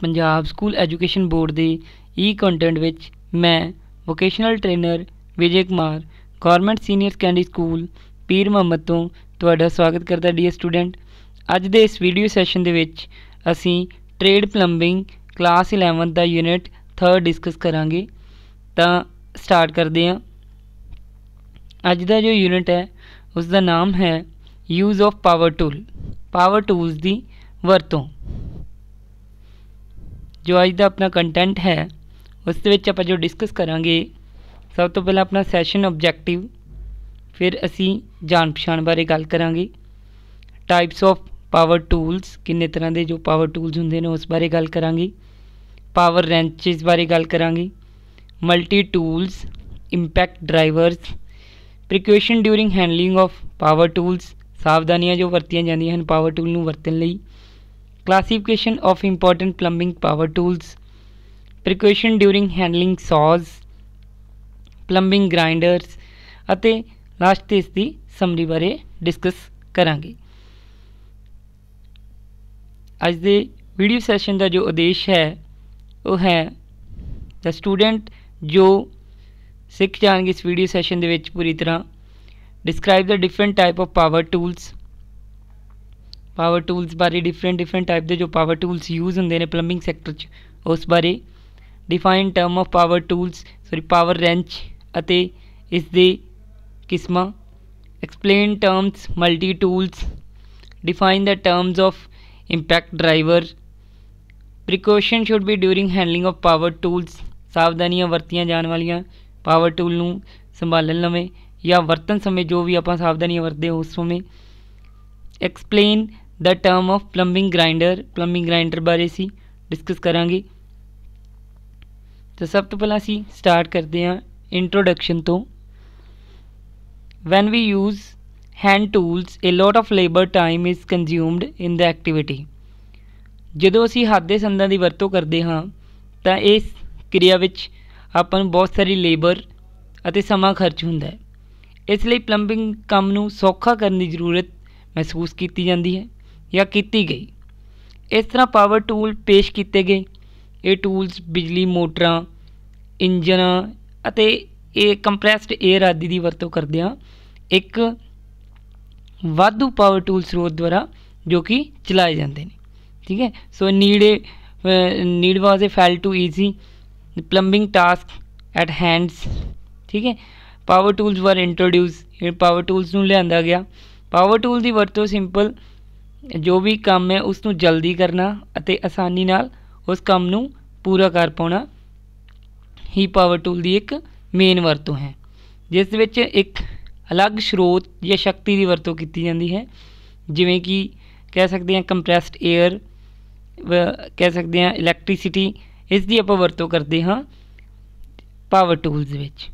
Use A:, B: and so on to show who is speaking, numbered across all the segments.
A: Punjab school education board ਦੇ ਈ e content ਵਿੱਚ ਮੈਂ vocational trainer Vijay Kumar government senior secondary school Pir Muhammad ਤੋਂ ਤੁਹਾਡਾ ਸਵਾਗਤ ਕਰਦਾ ਡੀਅਰ ਸਟੂਡੈਂਟ ਅੱਜ ਦੇ ਇਸ ਵੀਡੀਓ ਸੈਸ਼ਨ ਦੇ ਵਿੱਚ ਅਸੀਂ ਟ੍ਰੇਡ ਪਲੰਬਿੰਗ ਕਲਾਸ 11 ਦਾ ਯੂਨਿਟ 3 ਡਿਸਕਸ ਕਰਾਂਗੇ ਤਾਂ ਸਟਾਰਟ ਕਰਦੇ ਹਾਂ ਅੱਜ ਦਾ ਜੋ ਯੂਨਿਟ ਹੈ ਉਸ ਦਾ ਨਾਮ ਹੈ use of power tool power tools ਦੀ ਵਰਤੋਂ ਜੋ ਅੱਜ ਦਾ ਆਪਣਾ ਕੰਟੈਂਟ ਹੈ ਉਸ ਦੇ ਵਿੱਚ ਆਪਾਂ ਜੋ ਡਿਸਕਸ ਕਰਾਂਗੇ ਸਭ ਤੋਂ ਪਹਿਲਾਂ ਆਪਣਾ ਸੈਸ਼ਨ ਆਬਜੈਕਟਿਵ ਫਿਰ ਅਸੀਂ ਜਾਣ ਪਛਾਣ ਬਾਰੇ ਗੱਲ ਕਰਾਂਗੇ ਟਾਈਪਸ ਆਫ ਪਾਵਰ ਟੂਲਸ ਕਿੰਨੇ ਤਰ੍ਹਾਂ ਦੇ ਜੋ ਪਾਵਰ ਟੂਲਸ ਹੁੰਦੇ ਨੇ ਉਸ ਬਾਰੇ ਗੱਲ ਕਰਾਂਗੇ ਪਾਵਰ ਰੈਂਚਸ ਬਾਰੇ ਗੱਲ ਕਰਾਂਗੇ multi tools impact drivers precaution during handling of power tools ਸਾਵਧਾਨੀਆਂ ਜੋ ਵਰਤੀਆਂ ਜਾਂਦੀਆਂ ਹਨ ਪਾਵਰ ਟੂਲ ਨੂੰ ਵਰਤਣ ਲਈ classification of important plumbing power tools, precaution during handling saws, plumbing grinders ਅਤੇ ਲਾਸਟ ਤੇ ਇਸ ਦੀ ਸਮਰੀ ਬਾਰੇ ਡਿਸਕਸ ਕਰਾਂਗੇ ਅੱਜ ਦੇ ਵੀਡੀਓ ਸੈਸ਼ਨ ਦਾ ਜੋ ਉਦੇਸ਼ ਹੈ ਉਹ ਹੈ ਦਾ ਸਟੂਡੈਂਟ ਜੋ ਸਿੱਖ ਜਾਣਗੇ ਇਸ ਵੀਡੀਓ ਸੈਸ਼ਨ ਦੇ ਵਿੱਚ ਪੂਰੀ ਤਰ੍ਹਾਂ describe the different type of power tools power tools ਬਾਰੇ ਡਿਫਰੈਂਟ ਡਿਫਰੈਂਟ ਟਾਈਪ ਦੇ ਜੋ ਪਾਵਰ ਟੂਲਸ ਯੂਜ਼ ਹੁੰਦੇ ਨੇ ਪਲੰਬਿੰਗ ਸੈਕਟਰ 'ਚ ਉਸ ਬਾਰੇ define term of power tools sorry power wrench ਅਤੇ ਇਸ ਦੇ ਕਿਸਮਾਂ explain terms multi tools define the terms of impact driver precaution should be during handling of power tools ਸਾਵਧਾਨੀਆਂ ਵਰਤੀਆਂ ਜਾਣ ਵਾਲੀਆਂ ਪਾਵਰ ਟੂਲ ਨੂੰ ਸੰਭਾਲਣ ਲਵੇਂ ਜਾਂ ਵਰਤਣ ਸਮੇਂ ਜੋ ਵੀ ਆਪਾਂ ਸਾਵਧਾਨੀਆਂ ਵਰਤਦੇ ਉਸ ਸਮੇਂ explain the term of plumbing grinder plumbing grinder ਬਾਰੇ ਸੀ ਡਿਸਕਸ ਕਰਾਂਗੇ ਤਾਂ ਸਭ ਤੋਂ ਪਹਿਲਾਂ ਅਸੀਂ ਸਟਾਰਟ ਕਰਦੇ ਹਾਂ ਇੰਟਰੋਡਕਸ਼ਨ ਤੋਂ when we use hand tools a lot of labour time is consumed in the activity ਜਦੋਂ ਅਸੀਂ ਹੱਥ ਦੇ ਸੰਦਾਂ ਦੀ ਵਰਤੋਂ ਕਰਦੇ ਹਾਂ ਤਾਂ ਇਸ ਕਿਰਿਆ ਵਿੱਚ ਆਪਾਂ ਨੂੰ ਬਹੁਤ ਸਾਰੀ ਲੇਬਰ ਅਤੇ ਸਮਾਂ ਖਰਚ ਹੁੰਦਾ ਹੈ ਇਸ ਲਈ ਪਲੰਬਿੰਗ ਕੰਮ ਨੂੰ ਸੌਖਾ ਕਰਨ ਦੀ ਜ਼ਰੂਰਤ ਮਹਿਸੂਸ ਕੀਤੀ ਜਾਂਦੀ ਹੈ ਜਾਂ ਕੀਤੀ ਗਈ ਇਸ ਤਰ੍ਹਾਂ ਪਾਵਰ ਟੂਲ ਪੇਸ਼ ਕੀਤੇ ਗਏ ਇਹ ਟੂਲਸ ਬਿਜਲੀ ਮੋਟਰਾਂ ਇੰਜਨ ਅਤੇ ਇਹ ਕੰਪਰੈਸਡ 에ਅਰ ਆਦਿ ਦੀ ਵਰਤੋਂ ਕਰਦੇ ਆ ਇੱਕ ਵਾਧੂ ਪਾਵਰ ਟੂਲ ਸਰੋਤ ਦੁਆਰਾ ਜੋ ਕਿ ਚਲਾਏ ਜਾਂਦੇ ਨੇ ਠੀਕ ਹੈ ਸੋ ਨੀੜੇ need was felt to easy plumbing task at hands ਠੀਕ ਹੈ ਪਾਵਰ ਟੂਲਸ ਵਰ ਇੰਟਰੋਡਿਊਸ ਇਹ ਪਾਵਰ ਟੂਲਸ ਨੂੰ ਲਿਆਂਦਾ ਗਿਆ ਪਾਵਰ ਟੂਲ ਦੀ ਵਰਤੋਂ ਸਿੰਪਲ ਜੋ ਵੀ ਕੰਮ ਹੈ ਉਸ ਨੂੰ ਜਲਦੀ ਕਰਨਾ ਅਤੇ ਆਸਾਨੀ ਨਾਲ ਉਸ ਕੰਮ ਨੂੰ ਪੂਰਾ ਕਰ ਪਾਉਣਾ ਹੀ ਪਾਵਰ ਟੂਲ ਦੀ ਇੱਕ ਮੇਨ ਵਰਤੋਂ ਹੈ ਜਿਸ ਵਿੱਚ ਇੱਕ ਅਲੱਗ ਸਰੋਤ ਜਾਂ ਸ਼ਕਤੀ ਦੀ ਵਰਤੋਂ ਕੀਤੀ ਜਾਂਦੀ ਹੈ ਜਿਵੇਂ ਕਿ ਕਹਿ ਸਕਦੇ ਹਾਂ ਕੰਪਰੈਸਡ 에ਅਰ ਕਹਿ ਸਕਦੇ ਹਾਂ ਇਲੈਕਟ੍ਰਿਸਿਟੀ ਇਸ ਦੀ ਆਪਾਂ ਵਰਤੋਂ ਕਰਦੇ ਹਾਂ ਪਾਵਰ ਟੂਲਸ ਵਿੱਚ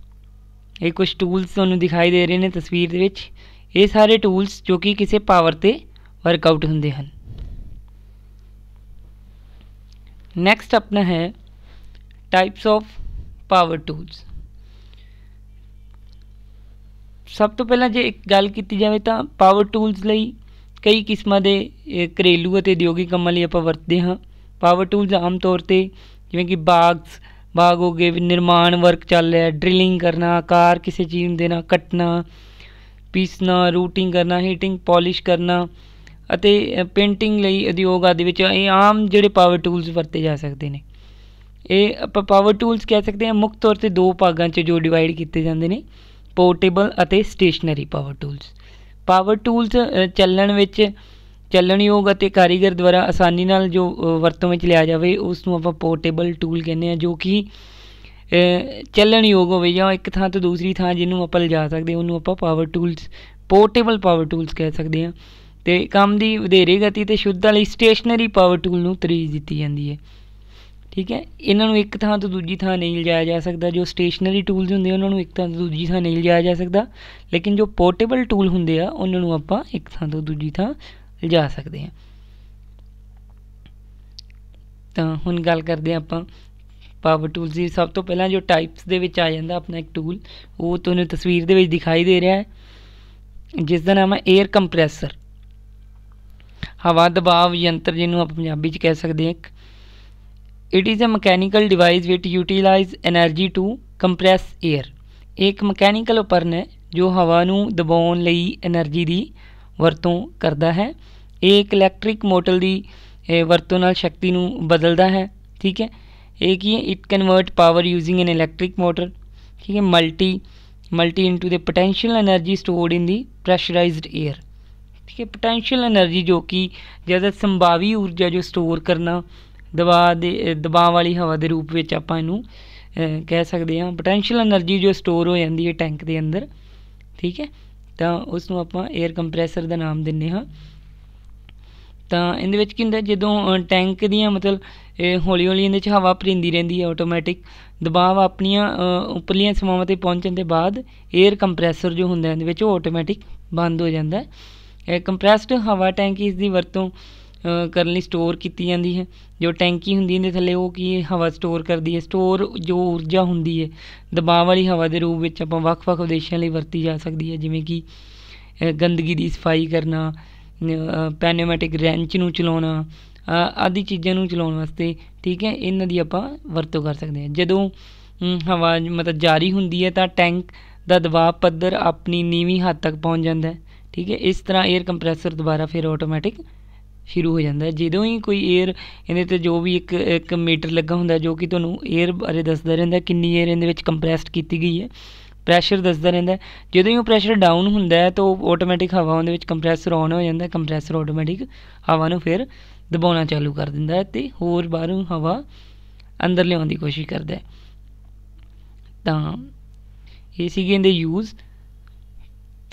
A: ਇਹ ਕੁਝ ਟੂਲਸ ਤੁਹਾਨੂੰ ਦਿਖਾਈ ਦੇ ਰਹੇ ਨੇ ਤਸਵੀਰ ਦੇ ਵਿੱਚ ਇਹ ਸਾਰੇ ਟੂਲਸ ਜੋ ਕਿ ਕਿਸੇ ਪਾਵਰ ਤੇ ਵਰਕਆਊਟ ਹੁੰਦੇ ਹਨ ਨੈਕਸਟ ਆਪਣਾ ਹੈ ਟਾਈਪਸ ਆਫ ਪਾਵਰ ਟੂਲਸ ਸਭ ਤੋਂ ਪਹਿਲਾਂ ਜੇ ਇੱਕ ਗੱਲ ਕੀਤੀ ਜਾਵੇ ਤਾਂ ਪਾਵਰ ਟੂਲਸ ਲਈ ਕਈ ਕਿਸਮਾਂ ਦੇ ਘਰੇਲੂ ਅਤੇ ਉਦਯੋਗਿਕ ਕੰਮਾਂ ਲਈ ਆਪਾਂ ਵਰਤਦੇ ਹਾਂ ਪਾਵਰ ਟੂਲਸ ਆਮ ਤੌਰ ਤੇ ਜਿਵੇਂ ਕਿ ਬਾਗਸ ਬਾਗ ਹੋ ਗਏ ਨਿਰਮਾਣ ਵਰਕ ਚੱਲ ਰਿਹਾ ਡ੍ਰਿਲਿੰਗ ਕਰਨਾ ਆਕਾਰ ਕਿਸੇ ਚੀਜ਼ ਨੂੰ ਦੇਣਾ ਕੱਟਣਾ ਪੀਸਣਾ ਰੂਟਿੰਗ ਕਰਨਾ ਹੀਟਿੰਗ ਪਾਲਿਸ਼ ਕਰਨਾ ਅਤੇ ਪੇਂਟਿੰਗ ਲਈ ਉਦਯੋਗ ਆਦਿ ਵਿੱਚ ਇਹ ਆਮ ਜਿਹੜੇ ਪਾਵਰ ਟੂਲਸ ਵਰਤੇ ਜਾ ਸਕਦੇ ਨੇ ਇਹ ਆਪਾਂ ਪਾਵਰ ਟੂਲਸ ਕਹਿ ਸਕਦੇ ਹਾਂ ਮੁੱਖ ਤੌਰ ਤੇ ਦੋ ਭਾਗਾਂ 'ਚ ਜੋ ਡਿਵਾਈਡ ਕੀਤੇ ਜਾਂਦੇ ਨੇ ਪੋਰਟੇਬਲ ਅਤੇ stationary power tools power tools ਚੱਲਣ ਵਿੱਚ ਚੱਲਣਯੋਗ ਅਤੇ ਕਾਰੀਗਰ ਦੁਆਰਾ ਆਸਾਨੀ ਨਾਲ ਜੋ ਵਰਤੋਂ ਵਿੱਚ ਲਿਆ ਜਾਵੇ ਉਸ ਨੂੰ ਆਪਾਂ ਪੋਰਟੇਬਲ ਟੂਲ ਕਹਿੰਦੇ ਆ ਜੋ ਕਿ ਚੱਲਣਯੋਗ ਹੋਵੇ ਜਾਂ ਇੱਕ ਥਾਂ ਤੋਂ ਦੂਸਰੀ ਥਾਂ ਜਿਹਨੂੰ ਆਪਾਂ ਲਿਜਾ ਸਕਦੇ ਉਹਨੂੰ ਆਪਾਂ power tools portable power tools ਕਹਿ ਸਕਦੇ ਆ ਤੇ ਕੰਮ ਦੀ ਵਧੇਰੇ ਗਤੀ ਤੇ ਸ਼ੁੱਧਤਾ ਲਈ ਸਟੇਸ਼ਨਰੀ ਪਾਵਰ ਟੂਲ ਨੂੰ ਤਰਜੀਹ ਦਿੱਤੀ ਜਾਂਦੀ ਹੈ ਠੀਕ ਹੈ ਇਹਨਾਂ ਨੂੰ ਇੱਕ ਥਾਂ ਤੋਂ ਦੂਜੀ ਥਾਂ ਨਹੀਂ ਲਿਜਾਇਆ ਜਾ ਸਕਦਾ ਜੋ ਸਟੇਸ਼ਨਰੀ ਟੂਲਸ ਹੁੰਦੇ ਉਹਨਾਂ ਨੂੰ ਇੱਕ ਥਾਂ ਤੋਂ ਦੂਜੀ ਥਾਂ ਨਹੀਂ ਲਿਜਾਇਆ ਜਾ ਸਕਦਾ ਲੇਕਿਨ ਜੋ ਪੋਰਟੇਬਲ ਟੂਲ ਹੁੰਦੇ ਆ ਉਹਨਾਂ ਨੂੰ ਆਪਾਂ ਇੱਕ ਥਾਂ ਤੋਂ ਦੂਜੀ ਥਾਂ ਲਿਜਾ ਸਕਦੇ ਹਾਂ ਤਾਂ ਹੁਣ ਗੱਲ ਕਰਦੇ ਆ ਆਪਾਂ ਪਾਵਰ ਟੂਲਸ ਦੀ ਸਭ ਤੋਂ ਪਹਿਲਾਂ ਜੋ ਟਾਈਪਸ ਦੇ ਵਿੱਚ ਆ ਜਾਂਦਾ ਆਪਣਾ ਇੱਕ ਟੂਲ ਉਹ ਤੁਹਾਨੂੰ ਤਸਵੀਰ ਦੇ ਵਿੱਚ ਦਿਖਾਈ ਦੇ ਰਿਹਾ ਹੈ ਜਿਸ ਦਾ ਨਾਮ ਹੈ 에ਅਰ ਕੰਪਰੈਸਰ ਹਵਾ ਦਬਾਅ ਯੰਤਰ ਜਿਹਨੂੰ ਆਪਾਂ ਪੰਜਾਬੀ 'ਚ ਕਹਿ ਸਕਦੇ ਹਾਂ it is a mechanical device which utilize energy to compress air ਇੱਕ ਮਕੈਨੀਕਲ ਉਪਕਰਨ ਹੈ ਜੋ ਹਵਾ ਨੂੰ ਦਬਾਉਣ ਲਈ એનર્ਜੀ ਦੀ ਵਰਤੋਂ ਕਰਦਾ ਹੈ ਇਹ ਇੱਕ ਇਲੈਕਟ੍ਰਿਕ ਮੋਟਰ ਦੀ ਵਰਤੋਂ ਨਾਲ ਸ਼ਕਤੀ ਨੂੰ ਬਦਲਦਾ ਹੈ ਠੀਕ ਹੈ ਇਹ ਕੀ it convert power using an electric motor ਠੀਕ ਹੈ multi multi into the potential energy stored in the pressurised air ਠੀਕ ਹੈ ਪੋਟੈਂਸ਼ੀਅਲ એનર્ਜੀ ਜੋ ਕਿ ਜਦ ਸੰਭਾਵੀ ਊਰਜਾ ਜੋ ਸਟੋਰ ਕਰਨਾ ਦਬਾ ਦੇ ਦਬਾਅ ਵਾਲੀ ਹਵਾ ਦੇ ਰੂਪ ਵਿੱਚ ਆਪਾਂ ਇਹਨੂੰ ਕਹਿ ਸਕਦੇ ਹਾਂ ਪੋਟੈਂਸ਼ੀਅਲ એનર્ਜੀ ਜੋ ਸਟੋਰ ਹੋ ਜਾਂਦੀ ਹੈ ਟੈਂਕ ਦੇ ਅੰਦਰ ਠੀਕ ਹੈ ਤਾਂ ਉਸ ਨੂੰ ਆਪਾਂ 에ਅਰ ਕੰਪਰੈਸਰ ਦਾ ਨਾਮ ਦਿੰਨੇ ਹਾਂ ਤਾਂ ਇਹਦੇ ਵਿੱਚ ਕੀ ਹੁੰਦਾ ਜਦੋਂ ਟੈਂਕ ਦੀਆਂ ਮਤਲਬ ਹੌਲੀ ਹੌਲੀ ਇਹਦੇ ਵਿੱਚ ਹਵਾ ਭਰਿੰਦੀ ਰਹਿੰਦੀ ਹੈ ਆਟੋਮੈਟਿਕ ਦਬਾਅ ਆਪਣੀਆਂ ਉਪਰਲੀਆਂ ਸਮਾਵਾਂ ਤੇ ਪਹੁੰਚਣ ਦੇ ਬਾਅਦ 에ਅਰ ਕੰਪਰੈਸਰ ਜੋ ਹੁੰਦਾ ਇਹਦੇ ਵਿੱਚ ਉਹ ਆਟੋਮੈਟਿਕ ਬੰਦ ਹੋ ਜਾਂਦਾ ਹੈ ਕੰਪਰੈਸਡ ਹਵਾ ਟੈਂਕੀ ਇਸ ਦੀ ਵਰਤੋਂ ਕਰਨ ਲਈ ਸਟੋਰ ਕੀਤੀ ਜਾਂਦੀ ਹੈ ਜੋ ਟੈਂਕੀ ਹੁੰਦੀ ਇਹਦੇ ਥੱਲੇ ਉਹ ਕੀ ਹਵਾ ਸਟੋਰ ਕਰਦੀ ਹੈ ਸਟੋਰ ਜੋ ਊਰਜਾ ਹੁੰਦੀ ਹੈ ਦਬਾਅ ਵਾਲੀ ਹਵਾ ਦੇ ਰੂਪ ਵਿੱਚ ਆਪਾਂ ਵੱਖ-ਵੱਖ ਉਦੇਸ਼ਾਂ ਲਈ ਵਰਤੀ ਜਾ ਸਕਦੀ ਹੈ ਜਿਵੇਂ ਕਿ ਗੰਦਗੀ ਦੀ ਸਫਾਈ ਕਰਨਾ ਪੈਨੋਮੈਟਿਕ ਰੈਂਚ ਨੂੰ ਚਲਾਉਣਾ ਆਦੀ ਚੀਜ਼ਾਂ ਨੂੰ ਚਲਾਉਣ ਵਾਸਤੇ ਠੀਕ ਹੈ ਇਹਨਾਂ ਦੀ ਆਪਾਂ ਵਰਤੋਂ ਕਰ ਸਕਦੇ ਹਾਂ ਜਦੋਂ ਹਵਾ ਮਤਲਬ ਜਾਰੀ ਹੁੰਦੀ ਹੈ ਤਾਂ ਟੈਂਕ ਦਾ ਦਬਾਅ ਪੱਧਰ ਆਪਣੀ ਨੀਵੀਂ ਹੱਦ ਤੱਕ ਪਹੁੰਚ ਜਾਂਦਾ ਹੈ ਠੀਕ ਹੈ ਇਸ ਤਰ੍ਹਾਂ 에ਅਰ ਕੰਪਰੈਸਰ ਦੁਬਾਰਾ ਫਿਰ ਆਟੋਮੈਟਿਕ ਸ਼ੁਰੂ ਹੋ ਜਾਂਦਾ ਹੈ ਜਦੋਂ ਹੀ ਕੋਈ 에ਅਰ ਇਹਦੇ ਤੇ ਜੋ ਵੀ ਇੱਕ ਇੱਕ ਮੀਟਰ ਲੱਗਾ ਹੁੰਦਾ ਜੋ ਕਿ ਤੁਹਾਨੂੰ 에ਅਰ ਬਾਰੇ ਦੱਸਦਾ ਰਹਿੰਦਾ ਕਿੰਨੀ 에ਅਰ ਇਹਦੇ ਵਿੱਚ ਕੰਪਰੈਸਡ ਕੀਤੀ ਗਈ ਹੈ ਪ੍ਰੈਸ਼ਰ ਦੱਸਦਾ ਰਹਿੰਦਾ ਜਦੋਂ ਹੀ ਉਹ ਪ੍ਰੈਸ਼ਰ ਡਾਊਨ ਹੁੰਦਾ ਹੈ ਤਾਂ ਆਟੋਮੈਟਿਕ ਹਵਾ ਉਹਦੇ ਵਿੱਚ ਕੰਪਰੈਸਰ ਆਨ ਹੋ ਜਾਂਦਾ ਕੰਪਰੈਸਰ ਆਟੋਮੈਟਿਕ ਹਵਾ ਨੂੰ ਫਿਰ ਦਬਾਉਣਾ ਚਾਲੂ ਕਰ ਦਿੰਦਾ ਹੈ ਤੇ ਹੋਰ ਬਾਹਰੋਂ ਹਵਾ ਅੰਦਰ ਲਿਆਉਣ ਦੀ ਕੋਸ਼ਿਸ਼ ਕਰਦਾ ਹੈ ਤਾਂ ਇਹ ਸੀਗੇ ਇਹਦੇ ਯੂਜ਼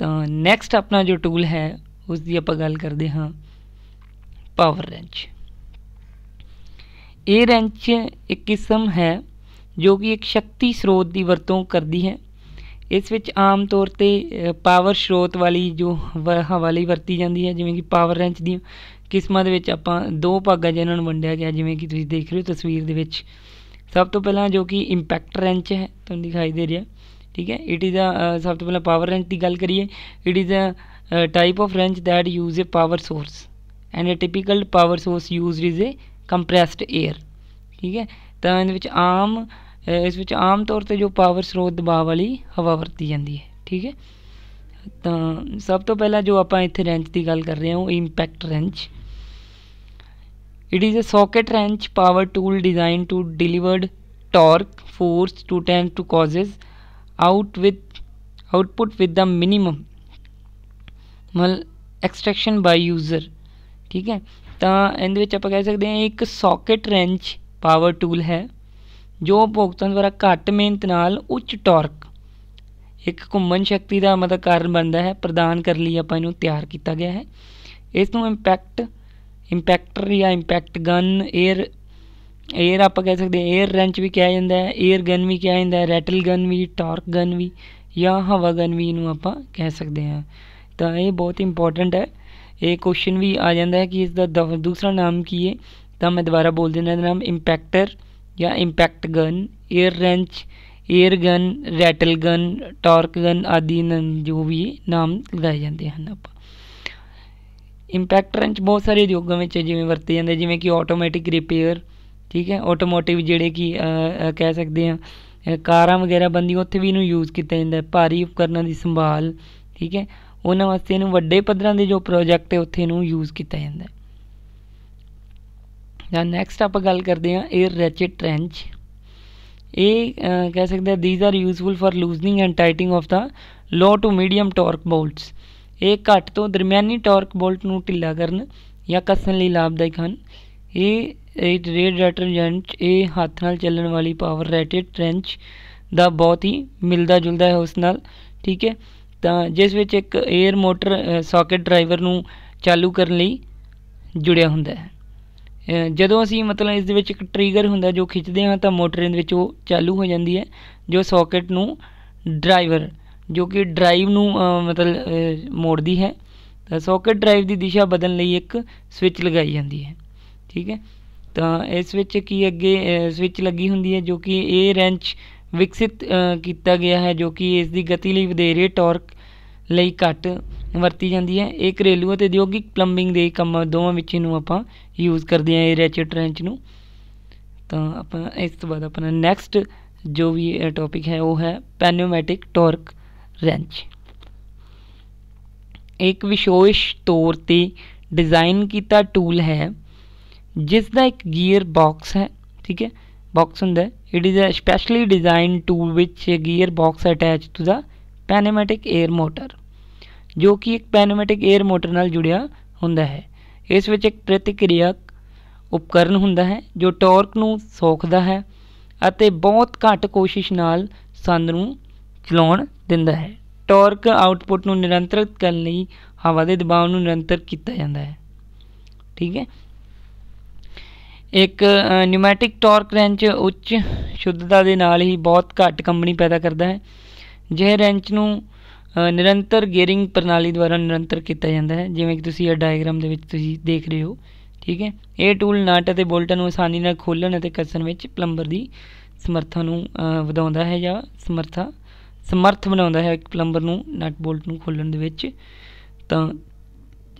A: ਤਾਂ ਨੈਕਸਟ ਆਪਣਾ ਜੋ ਟੂਲ ਹੈ ਉਸ ਦੀ ਆਪਾਂ ਗੱਲ ਕਰਦੇ ਹਾਂ ਪਾਵਰ ਰੈਂਚ ਇਹ ਰੈਂਚ ਇੱਕ ਕਿਸਮ ਹੈ ਜੋ ਕਿ ਇੱਕ ਸ਼ਕਤੀ ਸਰੋਤ ਦੀ ਵਰਤੋਂ ਕਰਦੀ ਹੈ ਇਸ ਵਿੱਚ ਆਮ ਤੌਰ ਤੇ ਪਾਵਰ ਸਰੋਤ ਵਾਲੀ ਜੋ ਹਵਾ ਲਈ ਵਰਤੀ ਜਾਂਦੀ ਹੈ ਜਿਵੇਂ ਕਿ ਪਾਵਰ ਰੈਂਚ ਦੀ ਕਿਸਮਾਂ ਦੇ ਵਿੱਚ ਆਪਾਂ ਦੋ ਭਾਗਾਂ ਜਿਹਨਾਂ ਨੂੰ ਵੰਡਿਆ ਗਿਆ ਜਿਵੇਂ ਕਿ ਤੁਸੀਂ ਦੇਖ ਰਹੇ ਹੋ ਤਸਵੀਰ ਦੇ ਵਿੱਚ ਸਭ ਤੋਂ ਪਹਿਲਾਂ ਜੋ ਕਿ ਇੰਪੈਕਟ ਰੈਂਚ ਹੈ ਤੁਹਾਨੂੰ ਦਿਖਾਈ ਦੇ ਰਿਹਾ ठीक है इट इज़ अ सब तो पहले पावर रेंज की गल करिए it is a type of wrench that use a power source and a typical power source used is a compressed air ਠੀਕ ਹੈ ਤਾਂ ਇਹਦੇ ਵਿੱਚ ਆਮ ਇਸ ਵਿੱਚ ਆਮ ਤੌਰ ਤੇ ਜੋ ਪਾਵਰ ਸਰੋਤ ਦਬਾਅ ਵਾਲੀ ਹਵਾ ਵਰਤੀ ਜਾਂਦੀ ਹੈ ਠੀਕ ਹੈ ਤਾਂ ਸਭ ਤੋਂ ਪਹਿਲਾਂ ਜੋ ਆਪਾਂ ਇੱਥੇ ਰੈਂਚ ਦੀ ਗੱਲ ਕਰ ਰਹੇ ਹਾਂ ਉਹ impact wrench it is a socket wrench power tool design to delivered torque force to tend to causes out with output with the minimum extraction by user ਠੀਕ ਹੈ ਤਾਂ ਇਹਦੇ ਵਿੱਚ ਆਪਾਂ ਕਹਿ ਸਕਦੇ ਹਾਂ ਇੱਕ ਸੌਕਟ ਰੈਂਚ ਪਾਵਰ ਟੂਲ ਹੈ ਜੋ ਉਪਭੋਗਤਾ ਦੁਆਰਾ ਘੱਟ ਮਿਹਨਤ ਨਾਲ ਉੱਚ ਟਾਰਕ ਇੱਕ ਘੁੰਮਣ ਸ਼ਕਤੀ ਦਾ ਮਤਲਬ ਕਾਰਨ ਬਣਦਾ ਹੈ ਪ੍ਰਦਾਨ ਕਰਨ ਲਈ ਆਪਾਂ ਇਹਨੂੰ ਤਿਆਰ ਕੀਤਾ ਗਿਆ ਹੈ ਇਸ ਨੂੰ ਇੰਪੈਕਟ ਇੰਪੈਕਟਰ ਜਾਂ ਇੰਪੈਕਟ ਗਨ 에ਅਰ ਏਅਰ ਆਪਾਂ ਕਹਿ ਸਕਦੇ ਹਾਂ ਏਅਰ ਰੈਂਚ ਵੀ ਕਿਹਾ ਜਾਂਦਾ ਹੈ ਏਅਰ ਗਨ ਵੀ ਕਿਹਾ ਜਾਂਦਾ ਹੈ ਰੈਟਲ ਗਨ ਵੀ ਟਾਰਕ ਗਨ ਵੀ ਜਾਂ ਹਵਾ ਗਨ ਵੀ ਇਹਨੂੰ ਆਪਾਂ ਕਹਿ ਸਕਦੇ ਹਾਂ ਤਾਂ ਇਹ ਬਹੁਤ ਇੰਪੋਰਟੈਂਟ ਹੈ ਇਹ ਕੁਐਸਚਨ ਵੀ ਆ ਜਾਂਦਾ ਹੈ ਕਿ ਇਸ ਦਾ ਦੂਸਰਾ ਨਾਮ ਕੀ ਹੈ ਤਾਂ ਮੈਂ ਦੁਬਾਰਾ ਬੋਲ ਦਿੰਦਾ ਇਹਦਾ ਨਾਮ ਇੰਪੈਕਟਰ ਜਾਂ impact gun air wrench air gun rattle gun torque gun ਆਦਿ ਜੋ ਵੀ ਨਾਮ ਲਗਾਏ ਜਾਂਦੇ ਹਨ ਆਪਾਂ ਇੰਪੈਕਟ ਰੈਂਚ ਬਹੁਤ ਸਾਰੇ ਉਦਯੋਗਾਂ ਵਿੱਚ ਜਿਵੇਂ ਵਰਤੇ ਜਾਂਦੇ ਜਿਵੇਂ ਕਿ ਆਟੋਮੈਟਿਕ ਰਿਪੇਅਰ ਠੀਕ ਹੈ ਆਟੋਮੋਟਿਵ ਜਿਹੜੇ ਕਿ ਕਹਿ ਸਕਦੇ ਆ ਕਾਰਾਂ ਵਗੈਰਾ ਬੰਦੀ ਉੱਥੇ ਵੀ ਇਹਨੂੰ ਯੂਜ਼ ਕੀਤਾ ਜਾਂਦਾ ਭਾਰੀ ਉਪਕਰਨਾਂ ਦੀ ਸੰਭਾਲ ਠੀਕ ਹੈ ਉਹਨਾਂ ਵਾਸਤੇ ਇਹਨੂੰ ਵੱਡੇ ਪੱਧਰਾਂ ਦੇ ਜੋ ਪ੍ਰੋਜੈਕਟ ਹੈ ਉੱਥੇ ਇਹਨੂੰ ਯੂਜ਼ ਕੀਤਾ ਜਾਂਦਾ ਜਾਂ ਨੈਕਸਟ ਆਪਾਂ ਗੱਲ ਕਰਦੇ ਹਾਂ ਇਹ ਰੈਚਟ ਟ੍ਰੈਂਚ ਇਹ ਕਹਿ ਸਕਦੇ ਆ these are useful for loosening and tightening of the low to medium torque bolts ਇਹ ਘੱਟ ਤੋਂ ਦਰਮਿਆਨੀ ਟਾਰਕ ਬੋਲਟ ਨੂੰ ਢਿੱਲਾ ਕਰਨ ਜਾਂ ਕੱਸਣ ਲਈ ਲਾਭਦਾਇਕ ਹਨ ਇਹ ਇਹ ਰੇਡ ਜੈਂਟ ਇਹ ਹੱਥ ਨਾਲ ਚੱਲਣ ਵਾਲੀ ਪਾਵਰ ਰੈਟਡ ਟ੍ਰੈਂਚ ਦਾ ਬਹੁਤ ਹੀ ਮਿਲਦਾ ਜੁਲਦਾ ਹੈ ਉਸ ਨਾਲ ਠੀਕ ਹੈ ਤਾਂ ਜਿਸ ਵਿੱਚ ਇੱਕ 에ਅਰ ਮੋਟਰ ਸਾਕਟ ਡਰਾਈਵਰ ਨੂੰ ਚਾਲੂ ਕਰਨ ਲਈ ਜੁੜਿਆ ਹੁੰਦਾ ਹੈ ਜਦੋਂ ਅਸੀਂ ਮਤਲਬ ਇਸ ਦੇ ਵਿੱਚ ਇੱਕ ਟ੍ਰਿਗਰ ਹੁੰਦਾ ਜੋ ਖਿੱਚਦੇ ਹਾਂ ਤਾਂ ਮੋਟਰ ਇਹਦੇ ਵਿੱਚ ਉਹ ਚਾਲੂ ਹੋ ਜਾਂਦੀ ਹੈ ਜੋ ਸਾਕਟ ਨੂੰ ਡਰਾਈਵਰ ਜੋ ਕਿ ਡਰਾਈਵ ਨੂੰ ਮਤਲਬ ਮੋੜਦੀ ਹੈ ਤਾਂ ਸਾਕਟ ਡਰਾਈਵ ਦੀ ਦਿਸ਼ਾ ਬਦਲਣ ਲਈ ਇੱਕ ਸਵਿਚ ਲਗਾਈ ਜਾਂਦੀ ਹੈ ਠੀਕ ਹੈ ਤਾਂ ਇਸ ਵਿੱਚ ਕੀ ਅੱਗੇ ਸਵਿੱਚ ਲੱਗੀ ਹੁੰਦੀ ਹੈ ਜੋ ਕਿ ਇਹ ਰੈਂਚ ਵਿਕਸਿਤ ਕੀਤਾ ਗਿਆ ਹੈ ਜੋ ਕਿ ਇਸ ਦੀ ਗਤੀ ਲਈ ਵਧੇਰੇ ਟਾਰਕ ਲਈ ਘੱਟ ਵਰਤੀ ਜਾਂਦੀ ਹੈ ਇਹ ਘਰੇਲੂ ਅਤੇ ਉਦਯੋਗਿਕ ਪਲੰਬਿੰਗ ਦੇ ਕੰਮ ਦੋਵਾਂ ਵਿੱਚ ਇਹਨੂੰ ਆਪਾਂ ਯੂਜ਼ ਕਰਦੇ ਹਾਂ ਇਹ ਰੈਚਟ ਰੈਂਚ ਨੂੰ ਤਾਂ ਆਪਾਂ ਇਸ ਤੋਂ ਬਾਅਦ ਆਪਣਾ ਨੈਕਸਟ ਜੋ ਵੀ ਟੌਪਿਕ ਹੈ ਉਹ ਹੈ ਪੈਨੋਮੈਟਿਕ ਟਾਰਕ ਰੈਂਚ ਇੱਕ ਵਿਸ਼ੇਸ਼ ਤੌਰ ਤੇ ਡਿਜ਼ਾਈਨ ਕੀਤਾ ਟੂਲ ਹੈ ਜਿਸ ਦਾ ਇੱਕ ਗੀਅਰ ਬਾਕਸ ਹੈ ਠੀਕ ਹੈ ਬਾਕਸ ਹੁੰਦਾ it is a specially design to which gear box attach to the pneumatic air motor ਜੋ ਕਿ ਇੱਕ ਪੈਨੇਮੈਟਿਕ 에ਅਰ ਮੋਟਰ ਨਾਲ ਜੁੜਿਆ ਹੁੰਦਾ ਹੈ ਇਸ ਵਿੱਚ ਇੱਕ ਪ੍ਰਤੀਕਿਰਿਆ ਉਪਕਰਨ ਹੁੰਦਾ ਹੈ ਜੋ ਟਾਰਕ ਨੂੰ ਸੋਖਦਾ ਹੈ ਅਤੇ ਬਹੁਤ ਘੱਟ ਕੋਸ਼ਿਸ਼ ਨਾਲ ਸੰਦ ਨੂੰ ਚਲਾਉਣ ਦਿੰਦਾ ਹੈ ਟਾਰਕ ਆਉਟਪੁੱਟ ਨੂੰ ਨਿਰੰਤਰਿਤ ਕਰਨ ਲਈ ਹਵਾ ਦੇ ਦਬਾਅ ਨੂੰ ਨਿਰੰਤਰ ਕੀਤਾ ਜਾਂਦਾ ਹੈ ਠੀਕ ਹੈ ਇੱਕ ਨਿਊਮੈਟਿਕ ਟਾਰਕ ਰੈਂਚ ਉੱਚ ਸ਼ੁੱਧਤਾ ਦੇ ਨਾਲ ਹੀ ਬਹੁਤ ਘੱਟ ਕੰਬਣੀ ਪੈਦਾ ਕਰਦਾ ਹੈ ਜਿਹੇ ਰੈਂਚ ਨੂੰ ਨਿਰੰਤਰ ਗੇਅਰਿੰਗ ਪ੍ਰਣਾਲੀ ਦੁਆਰਾ ਨਿਰੰਤਰ ਕੀਤਾ ਜਾਂਦਾ ਹੈ ਜਿਵੇਂ ਕਿ ਤੁਸੀਂ ਇਹ ਡਾਇਗਰਾਮ ਦੇ ਵਿੱਚ ਤੁਸੀਂ ਦੇਖ ਰਹੇ ਹੋ ਠੀਕ ਹੈ ਇਹ ਟੂਲ ਨਟ ਅਤੇ ਬੋਲਟਾਂ ਨੂੰ ਆਸਾਨੀ ਨਾਲ ਖੋਲਣ ਅਤੇ ਕੱਸਣ ਵਿੱਚ ਪਲੰਬਰ ਦੀ ਸਮਰੱਥਾ ਨੂੰ ਵਧਾਉਂਦਾ ਹੈ ਜਾਂ ਸਮਰੱਥਾ ਸਮਰਥ ਬਣਾਉਂਦਾ ਹੈ ਇੱਕ ਪਲੰਬਰ ਨੂੰ ਨਟ ਬੋਲਟ ਨੂੰ ਖੋਲਣ ਦੇ ਵਿੱਚ ਤਾਂ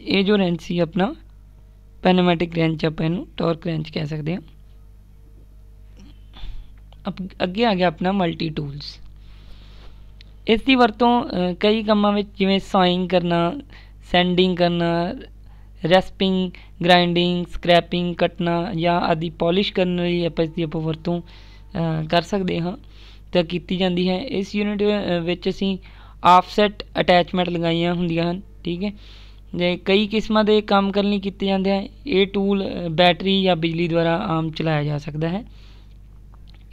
A: ਇਹ ਜੋ ਰੈਂਚ ਸੀ ਆਪਣਾ ਪੈਨਮੈਟਿਕ ਰੈਂਚ ਆਪਾਂ ਇਹਨੂੰ ਟੌਰਕ ਰੈਂਚ ਕਹਿ ਸਕਦੇ ਹਾਂ ਅੱਗੇ ਆ ਗਿਆ ਆਪਣਾ ਮਲਟੀ ਟੂਲਸ ਇਸ ਦੀ ਵਰਤੋਂ ਕਈ ਕੰਮਾਂ ਵਿੱਚ ਜਿਵੇਂ ਸਾਇੰਗ ਕਰਨਾ ਸੈਂਡਿੰਗ ਕਰਨਾ ਰੈਸਪਿੰਗ ਗ੍ਰਾਈਂਡਿੰਗ ਸਕ੍ਰੈਪਿੰਗ ਕਟਣਾ ਜਾਂ ਆਦੀ ਪਾਲਿਸ਼ ਕਰਨ ਲਈ ਆਪਾਂ ਇਸ ਦੀ ਆਪਾਂ ਵਰਤੋਂ ਕਰ ਸਕਦੇ ਹਾਂ ਤਾਂ ਕੀਤੀ ਜਾਂਦੀ ਹੈ ਇਸ ਯੂਨਿਟ ਵਿੱਚ ਅਸੀਂ ਆਫਸੈਟ ਅਟੈਚਮੈਂਟ ਲਗਾਈਆਂ ਹੁੰਦੀਆਂ ਹਨ ਠੀਕ ਹੈ ਜੇ ਕਈ ਕਿਸਮਾਂ ਦੇ ਕੰਮ ਕਰਨ ਲਈ ਕੀਤੇ ਜਾਂਦੇ ਆ ਇਹ ਟੂਲ ਬੈਟਰੀ ਜਾਂ ਬਿਜਲੀ ਦੁਆਰਾ ਆਮ ਚਲਾਇਆ ਜਾ ਸਕਦਾ ਹੈ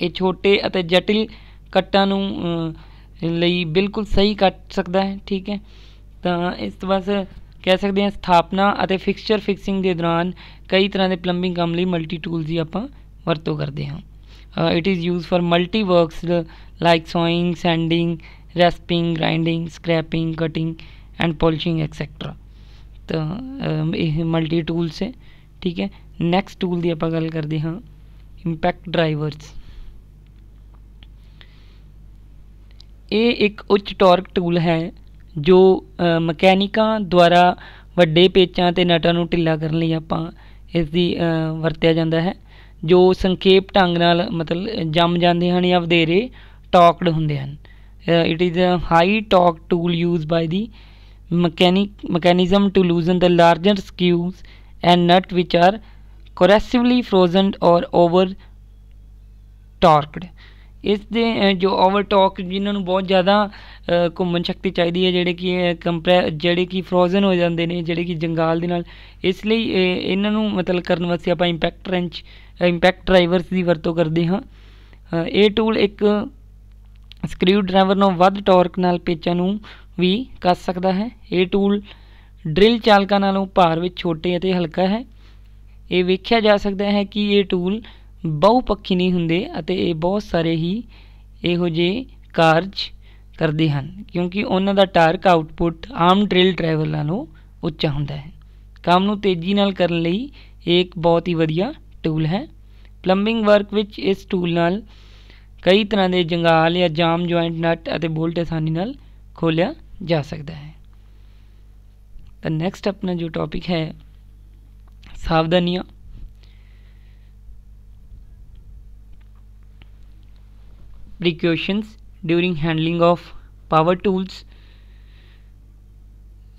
A: ਇਹ ਛੋਟੇ ਅਤੇ ਜਟਿਲ ਕੱਟਾਂ ਨੂੰ ਲਈ ਬਿਲਕੁਲ ਸਹੀ ਕੱਟ ਸਕਦਾ ਹੈ ਠੀਕ ਹੈ ਤਾਂ ਇਸ ਤੋਂ ਬਸ ਕਹਿ ਸਕਦੇ ਹਾਂ ਸਥਾਪਨਾ ਅਤੇ ਫਿਕਸਚਰ ਫਿਕਸਿੰਗ ਦੇ ਦੌਰਾਨ ਕਈ ਤਰ੍ਹਾਂ ਦੇ ਪਲੰਬਿੰਗ ਕੰਮ ਲਈ ਮਲਟੀ ਟੂਲਸ ਦੀ ਆਪਾਂ ਵਰਤੋਂ ਕਰਦੇ ਹਾਂ it is use for multi works like sawing sanding rasping grinding scraping cutting and polishing etcetera ਤਾਂ ਇਹ ਮਲਟੀ ਟੂਲਸ ਹੈ ਠੀਕ ਹੈ ਨੈਕਸਟ ਟੂਲ ਦੀ ਆਪਾਂ ਗੱਲ ਕਰਦੇ ਹਾਂ ਇੰਪੈਕਟ ਡਰਾਈਵਰਸ ਇਹ ਇੱਕ ਉੱਚ ਟਾਰਕ ਟੂਲ ਹੈ ਜੋ ਮਕੈਨਿਕਾਂ ਦੁਆਰਾ ਵੱਡੇ ਪੇਚਾਂ ਤੇ ਨਟਾਂ ਨੂੰ ਢਿੱਲਾ ਕਰਨ ਲਈ ਆਪਾਂ ਇਸ ਦੀ ਵਰਤਿਆ ਜਾਂਦਾ ਹੈ ਜੋ ਸੰਖੇਪ ਢੰਗ ਨਾਲ ਮਤਲਬ ਜੰਮ ਜਾਂਦੇ ਹਨ ਜਾਂ ਵਧੇਰੇ ਟਾਕਡ ਹੁੰਦੇ ਹਨ it is a high torque tool use by the mechanic mechanism to loosen the larger screws and nut which are corrosively frozen or over torqued ਇਸ ਦੇ ਜੋ ਓਵਰ ਟਾਕ ਜਿਨ੍ਹਾਂ ਨੂੰ ਬਹੁਤ ਜ਼ਿਆਦਾ ਘੁੰਮਣ ਸ਼ਕਤੀ ਚਾਹੀਦੀ ਹੈ ਜਿਹੜੇ ਕਿ ਕੰਪਰੈ ਜਿਹੜੇ ਕਿ ਫਰੋਜ਼ਨ ਹੋ ਜਾਂਦੇ ਨੇ ਜਿਹੜੇ ਕਿ ਜੰਗਾਲ ਦੇ ਨਾਲ ਇਸ ਲਈ ਇਹਨਾਂ ਨੂੰ ਮਤਲਬ ਕਰਨ ਵਾਸਤੇ ਆਪਾਂ ਇੰਪੈਕਟ ਰੈਂਚ ਇੰਪੈਕਟ ਡਰਾਈਵਰਸ ਦੀ ਵਰਤੋਂ ਕਰਦੇ ਹਾਂ ਇਹ ਟੂਲ ਇੱਕ ਸਕਰੂ ਡਰਾਈਵਰ ਨੂੰ ਵੱਧ ਟਾਰਕ ਨਾਲ ਪੇਚਾਂ ਨੂੰ ਵੀ ਕੱਸ ਸਕਦਾ ਹੈ ਇਹ ਟੂਲ ਡ੍ਰਿਲ ਚਾਲਕਾਂ ਨਾਲੋਂ ਭਾਰ ਵਿੱਚ ਛੋਟੇ ਅਤੇ ਹਲਕਾ ਹੈ ਇਹ ਵੇਖਿਆ ਜਾ ਸਕਦਾ ਹੈ ਕਿ ਇਹ ਟੂਲ ਬਹੁ ਪੱਖੀ ਨਹੀਂ ਹੁੰਦੇ ਅਤੇ ਇਹ ਬਹੁਤ ਸਾਰੇ ਹੀ ਇਹੋ ਜਿਹੇ ਕਾਰਜ ਕਰਦੇ ਹਨ ਕਿਉਂਕਿ ਉਹਨਾਂ ਦਾ ਟਾਰਕ ਆਊਟਪੁੱਟ ਆਮ ਡ੍ਰਿਲ ਡਰਾਈਵਰ ਨਾਲੋਂ ਉੱਚਾ ਹੁੰਦਾ ਹੈ ਕੰਮ ਨੂੰ ਤੇਜ਼ੀ ਨਾਲ ਕਰਨ ਲਈ ਇਹ ਇੱਕ ਬਹੁਤ ਹੀ ਵਧੀਆ ਟੂਲ ਹੈ ਪਲੰਬਿੰਗ ਵਰਕ ਵਿੱਚ ਇਸ ਟੂਲ ਨਾਲ ਕਈ ਤਰ੍ਹਾਂ ਦੇ ਜੰਗਾਲ ਜਾਂ ਜਾਮ ਜੁਆਇੰਟ ਨਟ ਅਤੇ ਬੋਲਟ ਆਸਾਨੀ ਨਾਲ ਖੋਲਿਆ ਜਾ ਸਕਦਾ ਹੈ ਤਾਂ ਨੈਕਸਟ ਆਪਣਾ ਜੋ ਟੌਪਿਕ ਹੈ ਸਾਵਧਾਨੀਆਂ precautions during handling of power tools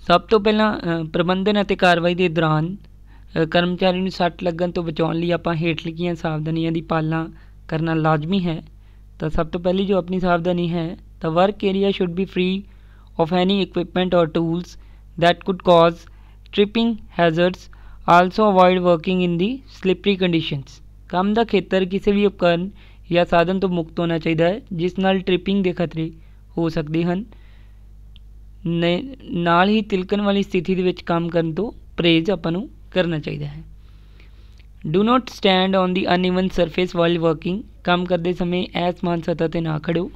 A: ਸਭ ਤੋਂ ਪਹਿਲਾਂ ਪ੍ਰਬੰਧਨ ਅਤੇ ਕਾਰਵਾਈ ਦੇ ਦੌਰਾਨ ਕਰਮਚਾਰੀ ਨੂੰ ਸੱਟ ਲੱਗਣ ਤੋਂ ਬਚਾਉਣ ਲਈ ਆਪਾਂ ਹੇਠ ਲਿਖੀਆਂ ਸਾਵਧਾਨੀਆਂ ਦੀ ਪਾਲਣਾ ਕਰਨਾ ਲਾਜ਼ਮੀ ਹੈ ਤਾਂ ਸਭ ਤੋਂ ਪਹਿਲੀ ਜੋ ਆਪਣੀ ਸਾਵਧਾਨੀ ਹੈ ਤਾਂ work area should be free of any equipment or tools that could cause tripping hazards also avoid working in the slippery conditions ਕੰਮ ਦਾ ਖੇਤਰ ਕਿਸੇ ਵੀ ਉਪਕਰਨ ਜਾਂ ਸਾਧਨ ਤੋਂ ਮੁਕਤ ਹੋਣਾ ਚਾਹੀਦਾ ਹੈ ਜਿਸ ਨਾਲ ਟ੍ਰਿਪਿੰਗ ਦੇ ਖਤਰੇ ਹੋ ਸਕਦੇ ਹਨ ਨੇ ਨਾਲ ਹੀ ਤਿਲਕਣ ਵਾਲੀ ਸਥਿਤੀ ਦੇ ਵਿੱਚ ਕੰਮ ਕਰਨ ਤੋਂ ਪਰਹੇਜ਼ ਆਪਾਂ ਨੂੰ ਕਰਨਾ ਚਾਹੀਦਾ ਹੈ do not stand on the uneven surface while working ਕੰਮ ਕਰਦੇ ਸਮੇਂ ਐਸਮਾਨ ਸਤਹ ਤੇ ਨਾ ਖੜੋ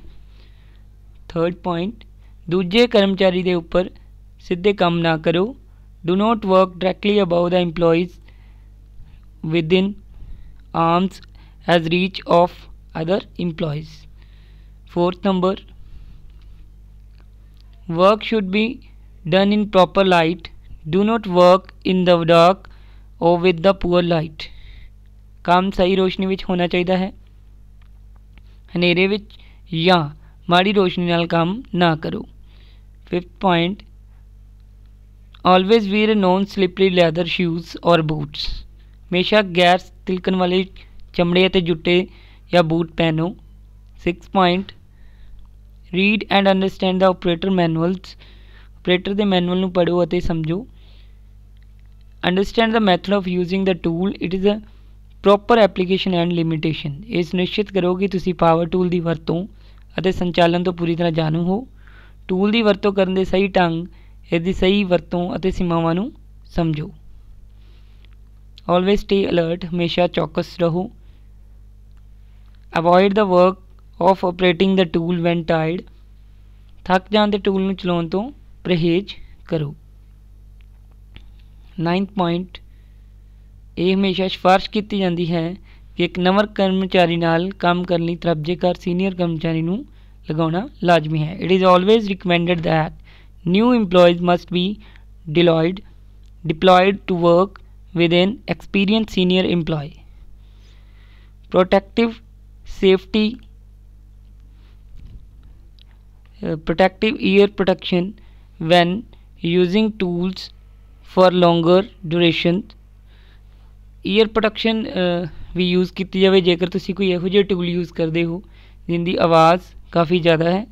A: ਥਰਡ ਪੁਆਇੰਟ ਦੂਜੇ ਕਰਮਚਾਰੀ ਦੇ ਉੱਪਰ ਸਿੱਧੇ ਕੰਮ ਨਾ ਕਰੋ do not work directly about the EMPLOYEES within arms as reach of other employees fourth number work should be done in proper light do not work in the dark or with the poor light ਕੰਮ ਸਹੀ ਰੋਸ਼ਨੀ ਵਿੱਚ ਹੋਣਾ ਚਾਹੀਦਾ ਹੈ ਹਨੇਰੇ ਵਿੱਚ ਜਾਂ ਮਾੜੀ ਰੋਸ਼ਨੀ ਨਾਲ ਕੰਮ ਨਾ ਕਰੋ Fifth point always wear non slippery leather shoes or boots ਹਮੇਸ਼ਾ ਗੈਰ ਤਿਲਕਣ ਵਾਲੇ ਚਮੜੇ ਅਤੇ ਜੁੱਤੇ ਜਾਂ ਬੂਟ ਪਹਿਨੋ 6 point read and understand the operator manuals operator ਦੇ ਮੈਨੂਅਲ ਨੂੰ ਪੜ੍ਹੋ ਅਤੇ ਸਮਝੋ understand the method of using the tool it is a proper application and limitation ਇਹ ਸੁਨਿਸ਼ਚਿਤ ਕਰੋ ਕਿ ਤੁਸੀਂ ਪਾਵਰ ਟੂਲ ਦੀ ਵਰਤੋਂ ਅਤੇ ਸੰਚਾਲਨ ਤੋਂ ਪੂਰੀ ਤਰ੍ਹਾਂ ਜਾਣੂ ਹੋ ਟੂਲ ਦੀ ਵਰਤੋਂ ਕਰਨ ਦੇ ਸਹੀ ਢੰਗ ਇਸ ਦੀ ਸਹੀ ਵਰਤੋਂ ਅਤੇ ਸੀਮਾਵਾਂ ਨੂੰ ਸਮਝੋ ਆਲਵੇਸ ਸਟੇ ਅਲਰਟ ਹਮੇਸ਼ਾ ਚੌਕਸ ਰਹੋ avoid the work of operating the tool when tired ਥੱਕ ਜਾਣ ਦੇ ਟੂਲ ਨੂੰ ਚਲਾਉਣ ਤੋਂ ਪਰਹੇਜ਼ ਕਰੋ 9th ਪੁਆਇੰਟ ਇਹ ਹਮੇਸ਼ਾ ਸਿਫਾਰਿਸ਼ ਕੀਤੀ ਜਾਂਦੀ ਹੈ ਕਿ ਇੱਕ ਨਵਰ ਕਰਮਚਾਰੀ ਨਾਲ ਕੰਮ ਕਰਨ ਲਈ ਤਰਬਜੇਕਾਰ ਸੀਨੀਅਰ ਕਰਮਚਾਰੀ ਨੂੰ लगाना लाजमी है it is always recommended that new employees must be deployed deployed to work with an experience senior employee protective safety protective ear protection when using tools for longer duration ear protection भी use की जाए जेकर कोई यहोजे tool use करते हो जिंकी आवाज़ ਕਾਫੀ ਜ਼ਿਆਦਾ ਹੈ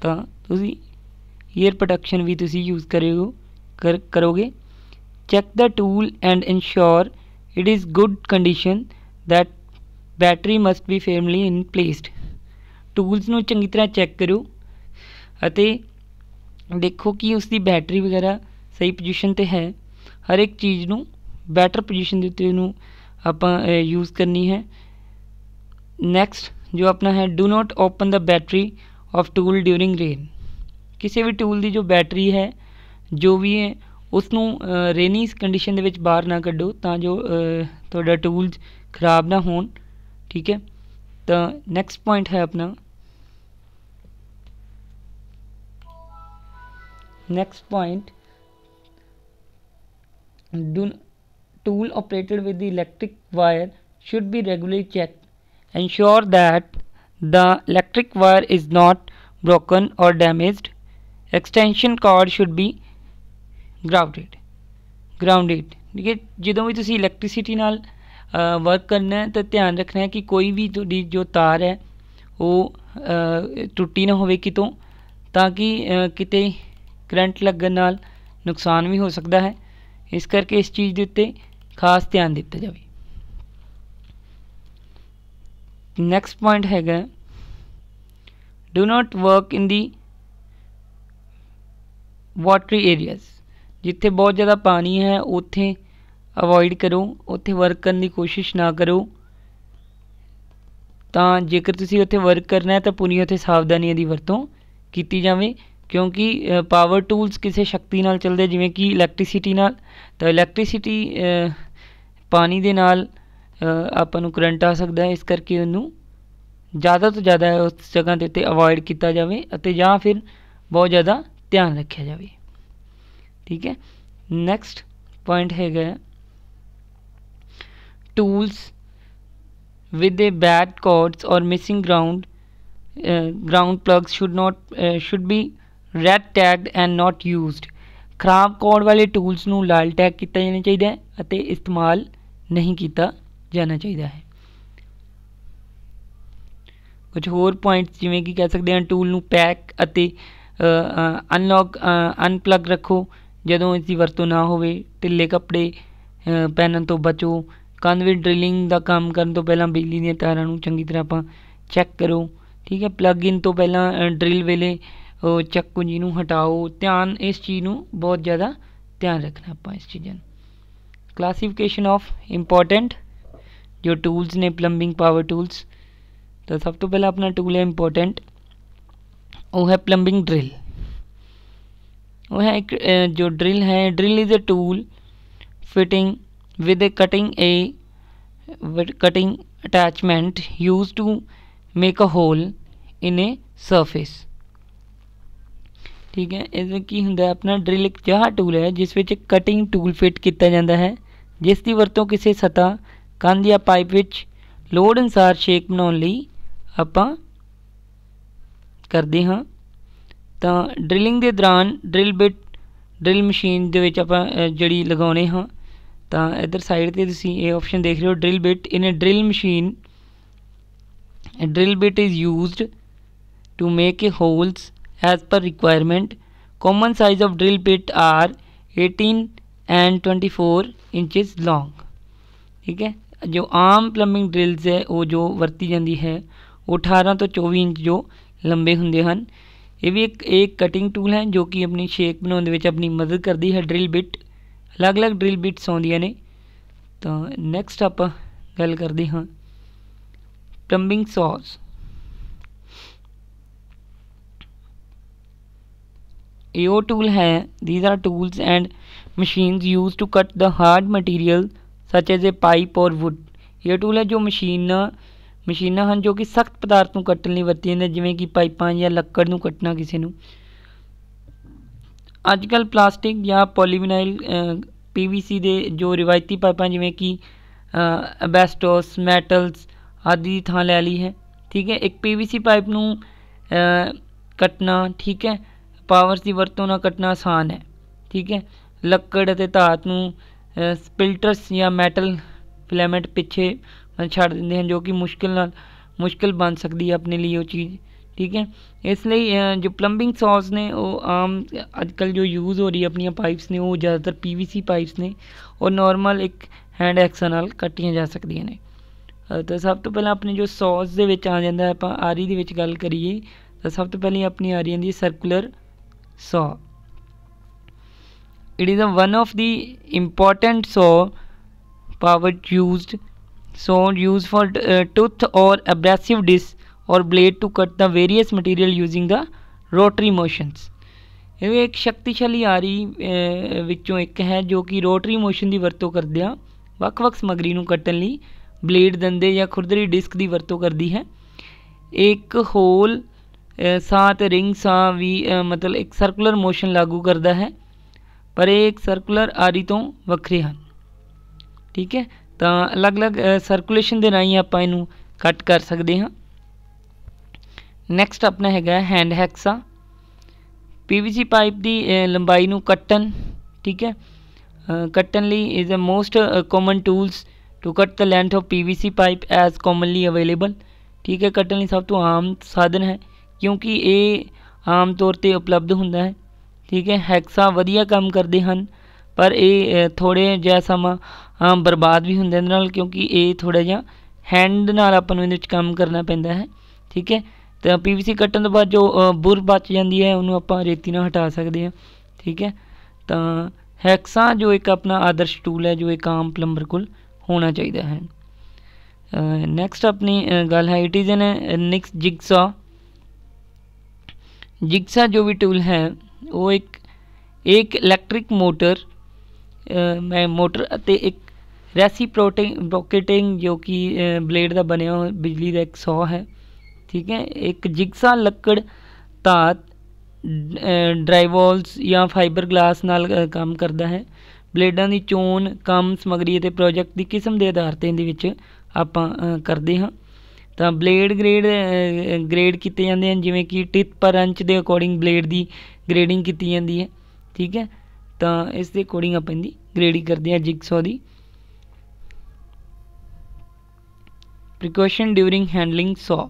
A: ਤਾਂ ਤੁਸੀਂ ਏਅਰ ਪ੍ਰੋਟੈਕਸ਼ਨ ਵੀ ਤੁਸੀਂ ਯੂਜ਼ ਕਰਿਓ ਕਰੋਗੇ check the tool and ensure it is good condition that battery must be firmly in placed tools ਨੂੰ ਚੰਗੀ ਤਰ੍ਹਾਂ ਚੈੱਕ ਕਰੋ ਅਤੇ ਦੇਖੋ ਕਿ ਉਸ ਦੀ ਬੈਟਰੀ ਵਗੈਰਾ ਸਹੀ ਪੋਜੀਸ਼ਨ ਤੇ ਹੈ ਹਰ ਇੱਕ ਚੀਜ਼ ਨੂੰ ਬੈਟਰ ਪੋਜੀਸ਼ਨ ਦੇ ਉੱਤੇ ਨੂੰ ਆਪਾਂ ਯੂਜ਼ ਕਰਨੀ ਹੈ ਨੈਕਸਟ ਜੋ ਆਪਣਾ ਹੈ do not open the battery of tool during rain ਕਿਸੇ ਵੀ ਟੂਲ ਦੀ ਜੋ ਬੈਟਰੀ ਹੈ ਜੋ ਵੀ ਹੈ ਉਸ ਨੂੰ ਰੇਨੀ ਕੰਡੀਸ਼ਨ ਦੇ ਵਿੱਚ ਬਾਹਰ ਨਾ ਕੱਢੋ ਤਾਂ ਜੋ ਤੁਹਾਡਾ ਟੂਲ ਖਰਾਬ ਨਾ ਹੋਣ ਠੀਕ ਹੈ ਤਾਂ ਨੈਕਸਟ ਪੁਆਇੰਟ ਹੈ ਆਪਣਾ next point do tool operated with the electric wire should be regularly checked Ensure that the electric wire is not broken or damaged. Extension cord should be grounded. grounded ਠੀਕ ਹੈ ਜਦੋਂ ਵੀ ਤੁਸੀਂ electricity ਨਾਲ work ਕਰਨਾ ਹੈ ਤਾਂ ਧਿਆਨ ਰੱਖਣਾ ਹੈ ਕਿ ਕੋਈ ਵੀ ਤੁਹਾਡੀ ਜੋ ਤਾਰ ਹੈ ਉਹ ਟੁੱਟੀ ਨਾ ਹੋਵੇ ਕਿਤੋਂ ਤਾਂ ਕਿ ਕਿਤੇ ਕਰੰਟ ਲੱਗਣ ਨਾਲ ਨੁਕਸਾਨ ਵੀ ਹੋ ਸਕਦਾ ਹੈ ਇਸ ਕਰਕੇ ਇਸ ਚੀਜ਼ ਦੇ ਉੱਤੇ ਖਾਸ ਧਿਆਨ ਦਿੱਤਾ ਜਾਵੇ ਨੈਕਸਟ ਪੁਆਇੰਟ ਹੈਗਾ do not work in the watery areas ਜਿੱਥੇ ਬਹੁਤ ਜ਼ਿਆਦਾ ਪਾਣੀ ਹੈ ਉੱਥੇ ਅਵੋਇਡ ਕਰੋ ਉੱਥੇ ਵਰਕ ਕਰਨ ਦੀ ਕੋਸ਼ਿਸ਼ ਨਾ ਕਰੋ ਤਾਂ ਜੇਕਰ ਤੁਸੀਂ ਉੱਥੇ ਵਰਕ ਕਰਨਾ ਹੈ ਤਾਂ ਪੂਰੀ ਉੱਥੇ ਸਾਵਧਾਨੀਆਂ ਦੀ ਵਰਤੋਂ ਕੀਤੀ ਜਾਵੇ ਕਿਉਂਕਿ ਪਾਵਰ ਟੂਲਸ ਕਿਸੇ ਸ਼ਕਤੀ ਨਾਲ ਚੱਲਦੇ ਜਿਵੇਂ ਕਿ ਇਲੈਕਟ੍ਰਿਸਿਟੀ ਨਾਲ ਤਾਂ ਇਲੈਕਟ੍ਰਿਸਿਟੀ ਪਾਣੀ ਦੇ ਨਾਲ ਆਪਾਂ ਨੂੰ ਕਰੰਟ ਆ ਸਕਦਾ ਹੈ ਇਸ ਕਰਕੇ ਉਹਨੂੰ ਜ਼ਿਆਦਾ ਤੋਂ ਜ਼ਿਆਦਾ ਉਸ ਜਗ੍ਹਾ ਦੇ ਉੱਤੇ ਅਵੋਇਡ ਕੀਤਾ ਜਾਵੇ ਅਤੇ ਜਾਂ ਫਿਰ ਬਹੁਤ ਜ਼ਿਆਦਾ ਧਿਆਨ ਰੱਖਿਆ ਜਾਵੇ ਠੀਕ ਹੈ ਨੈਕਸਟ ਪੁਆਇੰਟ ਹੈਗਾ tools with a bad cords or missing ground ground plugs should not should be red tagged and not used ਖਰਾਬ ਕੋਡ ਵਾਲੇ ਟੂਲਸ ਨੂੰ ਲਾਲ ਟੈਗ ਕੀਤਾ ਜਾਣਾ ਚਾਹੀਦਾ ਹੈ ਅਤੇ ਇਸਤੇਮਾਲ ਨਹੀਂ ਕੀਤਾ ਜਾਣਾ ਚਾਹੀਦਾ ਹੈ ਕੁਝ ਹੋਰ ਪੁਆਇੰਟਸ ਜਿਵੇਂ ਕਿ ਕਹਿ ਸਕਦੇ ਹਾਂ ਟੂਲ ਨੂੰ ਪੈਕ ਅਤੇ ਅਨਲੌਕ ਅਨਪਲੱਗ ਰੱਖੋ ਜਦੋਂ ਇਸ ਦੀ ਵਰਤੋਂ ਨਾ ਹੋਵੇ ਢਿੱਲੇ ਕੱਪੜੇ ਪਹਿਨਣ ਤੋਂ ਬਚੋ ਕੰਧ ਵਿੱਚ ਡ੍ਰਿਲਿੰਗ ਦਾ ਕੰਮ ਕਰਨ ਤੋਂ ਪਹਿਲਾਂ ਬਿਜਲੀ ਦੀਆਂ ਤਾਰਾਂ ਨੂੰ ਚੰਗੀ ਤਰ੍ਹਾਂ ਆਪਾਂ ਚੈੱਕ ਕਰੋ ਠੀਕ ਹੈ ਪਲੱਗ ਇਨ ਤੋਂ ਪਹਿਲਾਂ ਡ੍ਰਿਲ ਵੇਲੇ ਉਹ ਚੱਕੂ ਜੀ ਨੂੰ ਹਟਾਓ ਧਿਆਨ ਇਸ ਚੀਜ਼ ਨੂੰ ਬਹੁਤ ਜ਼ਿਆਦਾ ਧਿਆਨ ਰੱਖਣਾ ਆਪਾਂ ਇਸ ਚੀਜ਼ਾਂ ਨੂੰ ਕਲਾਸੀਫਿਕੇਸ਼ਨ ਆਫ ਇੰਪੋਰਟੈਂਟ जो टूल्स ने प्लम्बिंग पावर टूल्स तो सब तो पहला अपना टूल है इम्पोर्टेंट वो है प्लम्बिंग ड्रिल वो है एक जो ड्रिल है drill is a tool fitting with a cutting a cutting attachment use to make a hole in a surface ठीक है इसमें की होंगे अपना ड्रिल एक अजा टूल है जिस कटिंग टूल फिट किया जाता है जिस की वरतों किसी सतह ਕੰਨ ਜਾਂ ਪਾਈਪ ਵਿੱਚ ਲੋੜ ਅਨਸਾਰ ਸ਼ੇਕ ਬਣਾਉਣ ਲਈ ਆਪਾਂ ਕਰਦੇ ਹਾਂ ਤਾਂ ਡ੍ਰਿਲਿੰਗ ਦੇ ਦੌਰਾਨ ਡ੍ਰਿਲ ਬਿਟ ਡ੍ਰਿਲ ਮਸ਼ੀਨ ਦੇ ਵਿੱਚ ਆਪਾਂ ਜਿਹੜੀ ਲਗਾਉਨੇ ਹਾਂ ਤਾਂ ਇਧਰ ਸਾਈਡ ਤੇ ਤੁਸੀਂ ਇਹ ਆਪਸ਼ਨ ਦੇਖ ਰਹੇ ਹੋ drill bit in a drill machine A drill bit is used to make holes as per requirement. Common size of drill bit are 18 and 24 inches long. ਠੀਕ ਹੈ ਜੋ ਆਮ ਪਲੰਬਿੰਗ ਡ੍ਰਿਲਸ ਹੈ ਉਹ ਜੋ ਵਰਤੀ ਜਾਂਦੀ ਹੈ ਉਹ 18 ਤੋਂ 24 ਇੰਚ ਜੋ ਲੰਬੇ ਹੁੰਦੇ ਹਨ ਇਹ ਵੀ ਇੱਕ ਇੱਕ ਕਟਿੰਗ ਟੂਲ ਹੈ ਜੋ ਕਿ ਆਪਣੀ ਸ਼ੇਕ ਬਣਾਉਣ ਦੇ ਵਿੱਚ ਆਪਣੀ ਮਦਦ ਕਰਦੀ ਹੈ ਡ੍ਰਿਲ ਬਿਟ ਅਲੱਗ-ਅਲੱਗ ਡ੍ਰਿਲ ਬਿਟਸ ਆਉਂਦੀਆਂ ਨੇ ਤਾਂ ਨੈਕਸਟ ਆਪਾਂ ਗੱਲ ਕਰਦੇ ਹਾਂ ਪਲੰਬਿੰਗ ਸੌਸ ਇਹ ਉਹ ਟੂਲ ਹੈ these are tools and machines used to cut the hard material such as a pipe और ਇਹ ਟੂਲ ਹੈ ਜੋ ਮਸ਼ੀਨ ਮਸ਼ੀਨਾਂ ਹਨ ਜੋ ਕਿ ਸਖਤ ਪਦਾਰਥ ਨੂੰ ਕੱਟਣ ਲਈ ਵਰਤੀ ਜਾਂਦੇ ਜਿਵੇਂ ਕਿ ਪਾਈਪਾਂ ਜਾਂ ਲੱਕੜ ਨੂੰ ਕੱਟਣਾ ਕਿਸੇ ਨੂੰ ਅੱਜ ਕੱਲ ਪਲਾਸਟਿਕ ਜਾਂ ਪੋਲੀਵਿਨਾਈਲ ਪੀਵੀਸੀ ਦੇ ਜੋ ਰਿਵਾਇਤੀ ਪਾਈਪਾਂ ਜਿਵੇਂ ਕਿ ਅਬੈਸਟੋਸ ਮੈਟਲਸ ਆਦਿ ਦੀ ਥਾਂ ਲੈ ਲਈ ਹੈ ਠੀਕ ਹੈ ਇੱਕ ਪੀਵੀਸੀ ਪਾਈਪ ਨੂੰ ਕੱਟਣਾ ਠੀਕ ਹੈ ਪਾਵਰਸ ਦੀ ਵਰਤੋਂ ਨਾਲ ਕੱਟਣਾ ਆਸਾਨ ਹੈ ਠੀਕ ਹੈ ਲੱਕੜ ਅਤੇ ਧਾਤ ਨੂੰ ਸਪਿਲਟਰਸ ਜਾਂ ਮੈਟਲ ਫਿਲਾਮੈਂਟ ਪਿੱਛੇ ਛੱਡ ਦਿੰਦੇ ਹਨ ਜੋ ਕਿ ਮੁਸ਼ਕਿਲ ਨਾਲ ਮੁਸ਼ਕਿਲ ਬਣ ਸਕਦੀ ਹੈ ਆਪਣੇ ਲਈ ਉਹ ਚੀਜ਼ ਠੀਕ ਹੈ ਇਸ ਲਈ ਜੋ ਪਲੰਬਿੰਗ ਸੌਸ ਨੇ ਉਹ ਆਮ ਅੱਜਕੱਲ ਜੋ ਯੂਜ਼ ਹੋ ਰਹੀ ਹੈ ਆਪਣੀਆਂ ਪਾਈਪਸ ਨੇ ਉਹ ਜ਼ਿਆਦਾਤਰ ਪੀਵੀਸੀ ਪਾਈਪਸ ਨੇ ਉਹ ਨਾਰਮਲ ਇੱਕ ਹੈਂਡ ਐਕਸ ਨਾਲ ਕੱਟੀਆਂ ਜਾ ਸਕਦੀਆਂ ਨੇ ਤਾਂ ਸਭ ਤੋਂ ਪਹਿਲਾਂ ਆਪਣੇ ਜੋ ਸੌਸ ਦੇ ਵਿੱਚ ਆ ਜਾਂਦਾ ਆਪਾਂ ਆਰੀ ਦੇ ਵਿੱਚ ਗੱਲ ਕਰੀਏ ਤਾਂ ਸਭ ਤੋਂ ਪਹਿਲਾਂ ਆਪਣੀ ਆਰੀ ਦੀ circular saw it is a one of the important saw power used saw used for uh, tooth or abrasive disc or blade to cut the various material using the rotary motions ਇਹ ਇੱਕ ਸ਼ਕਤੀਸ਼ਾਲੀ ਆਰੀ ਵਿੱਚੋਂ ਇੱਕ ਹੈ ਜੋ ਕਿ rotary motion ਦੀ ਵਰਤੋਂ ਕਰਦੇ ਆ ਵੱਖ-ਵੱਖ ਸਮਗਰੀ ਨੂੰ ਕੱਟਣ ਲਈ ਬਲੇਡ ਦੰਦੇ ਜਾਂ ਖੁਰਦਰੀ ਡਿਸਕ ਦੀ ਵਰਤੋਂ ਕਰਦੀ ਹੈ ਇੱਕ ਹੋਲ ਸਾਥ ਰਿੰਗ ਸਾ ਵੀ ਮਤਲਬ ਇੱਕ ਸਰਕੂਲਰ ਮੋਸ਼ਨ ਲਾਗੂ ਕਰਦਾ ਹੈ ਪਰ ਇਹ ਇੱਕ ਸਰਕੂਲਰ ਆਰੀ ਤੋਂ ਵੱਖਰੇ ਹਨ ਠੀਕ ਹੈ ਤਾਂ ਅਲੱਗ-ਅਲੱਗ ਸਰਕੂਲੇਸ਼ਨ ਦੇ ਰਾਹੀਂ ਆਪਾਂ ਇਹਨੂੰ ਕੱਟ ਕਰ ਸਕਦੇ ਹਾਂ ਨੈਕਸਟ ਆਪਣਾ ਹੈਗਾ ਹੈਂਡ ਹੈਕਸਾ ਪੀਵੀਸੀ ਪਾਈਪ ਦੀ ਲੰਬਾਈ ਨੂੰ ਕੱਟਣ ਠੀਕ ਹੈ ਕੱਟਣ ਲਈ is a most common tools to cut the length of PVC pipe as commonly available ਠੀਕ ਹੈ ਕੱਟਣ ਲਈ ਸਭ ਤੋਂ ਆਮ ਸਾਧਨ ਹੈ ਕਿਉਂਕਿ ਇਹ ਆਮ ਤੌਰ ਤੇ ਉਪਲਬਧ ਹੁੰਦਾ ਹੈ ਠੀਕ ਹੈ ਹੈਕਸਾ ਵਧੀਆ ਕੰਮ ਕਰਦੇ ਹਨ ਪਰ ਇਹ ਥੋੜੇ ਜਿਹਾ ਸਮਾਂ ਬਰਬਾਦ ਵੀ ਹੁੰਦੇ ਨੇ ਨਾਲ ਕਿਉਂਕਿ ਇਹ ਥੋੜਾ ਜਿਹਾ ਹੈਂਡ ਨਾਲ ਆਪਾਂ ਨੂੰ ਇਹਦੇ ਵਿੱਚ ਕੰਮ ਕਰਨਾ ਪੈਂਦਾ ਹੈ ਠੀਕ ਹੈ ਤਾਂ ਪੀਵੀਸੀ ਕੱਟਣ ਤੋਂ ਬਾਅਦ ਜੋ ਬੁਰ ਬਚ ਜਾਂਦੀ ਹੈ ਉਹਨੂੰ ਆਪਾਂ ਰੇਤੀ ਨਾਲ ਹਟਾ ਸਕਦੇ ਹਾਂ ਠੀਕ ਹੈ ਤਾਂ ਹੈਕਸਾ ਜੋ ਇੱਕ ਆਪਣਾ ਆਦਰਸ਼ ਟੂਲ ਹੈ ਜੋ ਇੱਕ ਆਮ ਪਲੰਬਰ ਕੋਲ ਹੋਣਾ ਚਾਹੀਦਾ ਹੈ ਨੈਕਸਟ ਆਪਣੀ ਗੱਲ ਹੈ ਇਟ ਇਜ਼ ਐਨ ਨਿਕਸ ਜਿਗਸਾ ਜਿਗਸਾ ਜੋ ਵੀ ਟੂਲ ਹੈ ਉਹ ਇੱਕ ਇੱਕ ਇਲੈਕਟ੍ਰਿਕ ਮੋਟਰ ਮੈਂ ਮੋਟਰ ਅਤੇ ਇੱਕ ਰੈਸੀਪ੍ਰੋਟਿੰਗ ਰੋਕੇਟਿੰਗ ਜੋ ਕਿ ਬਲੇਡ ਦਾ ਬਣਿਆ ਹੋਇਆ ਬਿਜਲੀ ਦਾ ਇੱਕ ਸੌ ਹੈ ਠੀਕ ਹੈ ਇੱਕ ਜਿਗਸਾ ਲੱਕੜ ਧਾਤ ਡਰਾਈਵਾਲਸ ਜਾਂ ਫਾਈਬਰ ਗਲਾਸ ਨਾਲ ਕੰਮ ਕਰਦਾ ਹੈ ਬਲੇਡਾਂ ਦੀ ਚੋਣ ਕੰਮ ਸਮਗਰੀ ਅਤੇ ਪ੍ਰੋਜੈਕਟ ਦੀ ਕਿਸਮ ਦੇ ਆਧਾਰ ਤੇ ਇਹਦੇ ਵਿੱਚ ਆਪਾਂ ਕਰਦੇ ਹਾਂ ਤਾਂ ਬਲੇਡ ਗ੍ਰੇਡ ਗ੍ਰੇਡ ਕੀਤੇ ਜਾਂਦੇ ਹਨ ਜਿਵੇਂ ਕਿ ਟਿਤ ਪਰ ਅੰਚ ਦੇ ਅਕੋਰਡਿੰਗ ਬਲੇਡ ਦੀ ਗ੍ਰੇਡਿੰਗ ਕੀਤੀ ਜਾਂਦੀ ਹੈ ਠੀਕ ਹੈ ਤਾਂ ਇਸ ਦੇ ਅਕੋਰਡਿੰਗ ਆਪਾਂ ਇਹਦੀ ਗ੍ਰੇਡਿੰਗ ਕਰਦੇ ਹਾਂ ਜਿਗਸੋ ਦੀ ਪ੍ਰੀਕਾਸ਼ਨ ਡਿਊਰਿੰਗ ਹੈਂਡਲਿੰਗ ਸੌ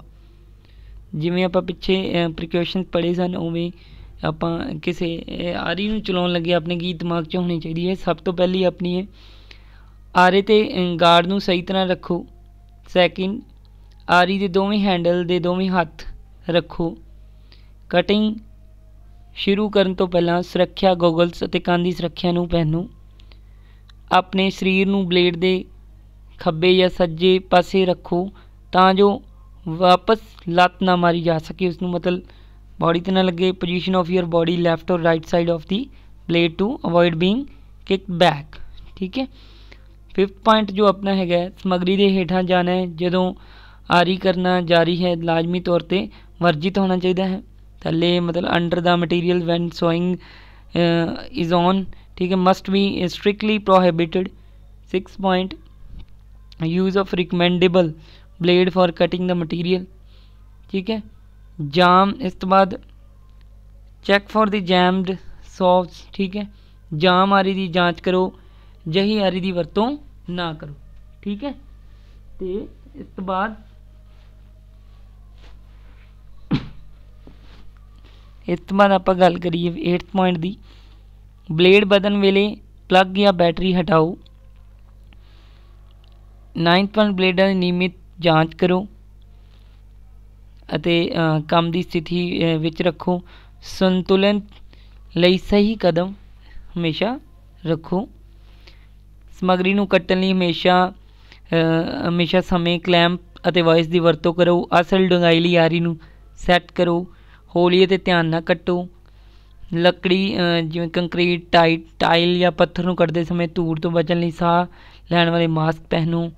A: ਜਿਵੇਂ ਆਪਾਂ ਪਿੱਛੇ ਪ੍ਰੀਕਾਸ਼ਨ ਪੜੇ ਸਨ ਉਵੇਂ ਆਪਾਂ ਕਿਸੇ ਆਰੀ ਨੂੰ ਚਲਾਉਣ ਲੱਗੇ ਆਪਣੇ ਕੀ ਦਿਮਾਗ 'ਚ ਹੋਣੀ ਚਾਹੀਦੀ ਹੈ ਸਭ ਤੋਂ ਪਹਿਲੀ ਆਪਣੀ ਹੈ ਆਰੇ ਤੇ ਗਾਰਡ ਨੂੰ ਸਹੀ ਤਰ੍ਹਾਂ ਰੱਖੋ ਸੈਕਿੰਡ ਆਰੀ ਦੇ ਦੋਵੇਂ ਹੈਂਡਲ ਦੇ ਦੋਵੇਂ ਹੱਥ ਰੱਖੋ ਕਟਿੰਗ ਸ਼ੁਰੂ ਕਰਨ ਤੋਂ ਪਹਿਲਾਂ ਸੁਰੱਖਿਆ ਗੋਗਲਸ ਅਤੇ ਕੰਨ ਦੀ ਸੁਰੱਖਿਆ ਨੂੰ ਪਹਿਨੋ ਆਪਣੇ ਸਰੀਰ ਨੂੰ ਬਲੇਡ ਦੇ ਖੱਬੇ ਜਾਂ ਸੱਜੇ ਪਾਸੇ ਰੱਖੋ ਤਾਂ ਜੋ ਵਾਪਸ ਲੱਤ ਨਾ ਮਾਰੀ ਜਾ ਸਕੇ ਉਸ ਨੂੰ ਮਤਲਬ ਬਾਡੀ ਤੇ ਨਾ ਲੱਗੇ position of your body left or right side of the blade to avoid being kicked back ਠੀਕ ਹੈ ਫਿਫਥ ਪੁਆਇੰਟ ਜੋ ਆਪਣਾ ਹੈਗਾ ਸਮਗਰੀ ਦੇ ਹੇਠਾਂ ਜਾਣਾ ਹੈ ਜਦੋਂ ਆਰੀ ਕਰਨਾ ਜਾਰੀ ਹੈ ਲਾਜ਼ਮੀ ਤੌਰ ਤੇ ਵਰਜਿਤ ਹੋਣਾ ਚਾਹੀਦਾ ਹੈ ਥੱਲੇ ਮਤਲਬ under the material when sawing is on ਠੀਕ ਹੈ must be strictly prohibited 6 point of recommendable blade for cutting the material ਠੀਕ ਹੈ ਜਾਮ ਇਸ ਤੋਂ ਬਾਅਦ check for the jammed saws ਠੀਕ ਹੈ ਜਾਮ जाम आरी ਦੀ ਜਾਂਚ ਕਰੋ ਜਹੀ ਆਰੀ ਦੀ ਵਰਤੋਂ ਨਾ ਕਰੋ ਠੀਕ ਹੈ ਤੇ ਇਸ ਤੋਂ ਬਾਅਦ ਇਸ ਤੋਂ ਬਾਅਦ ਆਪਾਂ ਗੱਲ ਕਰੀਏ 8th ਪੁਆਇੰਟ ਦੀ ਬਲੇਡ ਬਦਲਣ ਵੇਲੇ ਪਲੱਗ ਜਾਂ ਬੈਟਰੀ ਹਟਾਓ 9th ਪੁਆਇੰਟ ਬਲੇਡਾਂ ਦੀ ਨਿਯਮਿਤ ਜਾਂਚ ਕਰੋ ਅਤੇ ਕੰਮ ਦੀ ਸਥਿਤੀ ਵਿੱਚ ਰੱਖੋ ਸੰਤੁਲਨ ਲਈ ਸਹੀ ਕਦਮ ਹਮੇਸ਼ਾ ਰੱਖੋ ਸਮਗਰੀ ਨੂੰ ਕੱਟਣ ਲਈ ਹਮੇਸ਼ਾ ਹਮੇਸ਼ਾ ਸਮੇਂ ਕਲੈਂਪ ਅਤੇ ਵਾਇਸ ਦੀ ਵਰਤੋਂ ਕਰੋ ਅਸਲ ਡੰਗਾਈ ਲਈ ਯਾਰੀ ਨੂੰ ਸੈੱਟ ਕਰੋ ਹੌਲੀ ਤੇ ਧਿਆਨ ਨਾਲ ਕੱਟੋ ਲੱਕੜੀ ਜਿਵੇਂ ਕੰਕਰੀਟ ਟਾਈਟ ਟਾਈਲ ਜਾਂ ਪੱਥਰ ਨੂੰ ਕੱਟਦੇ ਸਮੇਂ ਧੂੜ ਤੋਂ ਬਚਣ ਲਈ ਸਾਹ ਲੈਣ ਵਾਲੇ ਮਾਸਕ ਪਹਿਨੋ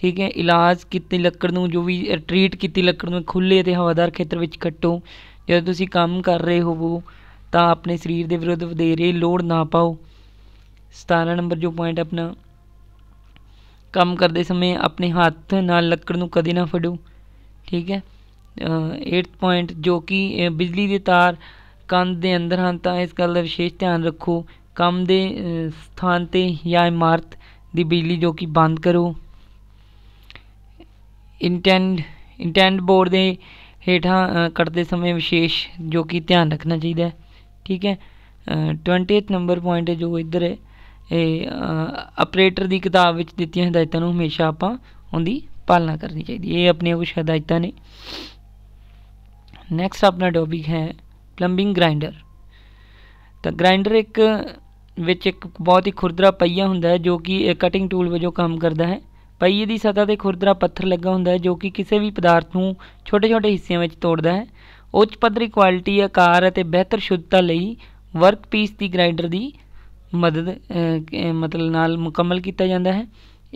A: ਠੀਕ ਹੈ ਇਲਾਜ ਕੀਤੀ ਲੱਕੜ ਨੂੰ ਜੋ ਵੀ ਟ੍ਰੀਟ ਕੀਤੀ ਲੱਕੜ ਨੂੰ ਖੁੱਲੇ ਤੇ ਹਵਾਦਾਰ ਖੇਤਰ ਵਿੱਚ ਕੱਟੋ ਜਦੋਂ ਤੁਸੀਂ ਕੰਮ ਕਰ ਰਹੇ ਹੋਵੋ ਤਾਂ ਆਪਣੇ ਸਰੀਰ ਦੇ ਵਿਰੁੱਧ ਵਧੇਰੇ ਲੋਡ ਨਾ ਪਾਓ 17 ਨੰਬਰ ਜੋ ਪੁਆਇੰਟ ਆਪਣਾ ਕੰਮ ਕਰਦੇ ਸਮੇਂ ਆਪਣੇ ਹੱਥ ਨਾਲ ਲੱਕੜ ਨੂੰ ਕਦੇ ਨਾ ਫੜੋ ਠੀਕ ਹੈ 8th ਪੁਆਇੰਟ ਜੋ ਕਿ ਬਿਜਲੀ ਦੇ ਤਾਰ ਕੰਧ ਦੇ ਅੰਦਰ ਹਨ ਤਾਂ ਇਸ ਗੱਲ ਦਾ ਵਿਸ਼ੇਸ਼ ਧਿਆਨ ਰੱਖੋ ਕੰਮ ਦੇ ਸਥਾਨ ਤੇ ਜਾਂ ਇਮਾਰਤ ਦੀ ਬਿਜਲੀ ਜੋ ਕਿ ਬੰਦ ਕਰੋ ਇੰਟੈਂਡ ਇੰਟੈਂਡ ਬੋਰਡ ਦੇ ਹੇਠਾਂ ਕੱਟਦੇ ਸਮੇਂ ਵਿਸ਼ੇਸ਼ ਜੋ ਕਿ ਧਿਆਨ ਰੱਖਣਾ ਚਾਹੀਦਾ ਹੈ ਠੀਕ ਹੈ 20th ਨੰਬਰ ਪੁਆਇੰਟ ਜੋ ਇੱਧਰ ਹੈ ਇਹ ਆਪਰੇਟਰ ਦੀ ਕਿਤਾਬ ਵਿੱਚ ਦਿੱਤੀਆਂ ਹਦਾਇਤਾਂ ਨੂੰ ਹਮੇਸ਼ਾ ਆਪਾਂ ਉਹਦੀ ਪਾਲਣਾ ਕਰਨੀ ਚਾਹੀਦੀ ਇਹ ਆਪਣੀਆਂ ਕੁਝ ਹਦਾਇਤਾਂ ਨੇ नेक्स्ट अपना टॉपिक है ਪਲੰਬਿੰਗ ਗ੍ਰਾਈਂਡਰ ਤਾਂ ਗ੍ਰਾਈਂਡਰ ਇੱਕ ਵਿੱਚ ਇੱਕ ਬਹੁਤ ਹੀ ਖੁਰਦਰਾ ਪਈਆ ਹੁੰਦਾ ਹੈ ਜੋ ਕਿ ਇੱਕ ਕਟਿੰਗ ਟੂਲ ਵਜੋਂ ਕੰਮ ਕਰਦਾ ਹੈ ਪਈਏ ਦੀ ਸਤਾ ਤੇ ਖੁਰਦਰਾ ਪੱਥਰ ਲੱਗਾ ਹੁੰਦਾ ਹੈ ਜੋ ਕਿ ਕਿਸੇ ਵੀ ਪਦਾਰਥ ਨੂੰ ਛੋਟੇ-ਛੋਟੇ ਹਿੱਸਿਆਂ ਵਿੱਚ ਤੋੜਦਾ ਹੈ ਉੱਚ ਪੱਧਰੀ ਕੁਆਲਿਟੀ ਆਕਾਰ ਅਤੇ ਬਿਹਤਰ ਸ਼ੁੱਧਤਾ ਲਈ ਵਰਕ ਪੀਸ ਦੀ ਗ੍ਰਾਈਂਡਰ ਦੀ ਮਦਦ ਮਤਲਬ ਨਾਲ ਮੁਕੰਮਲ ਕੀਤਾ ਜਾਂਦਾ ਹੈ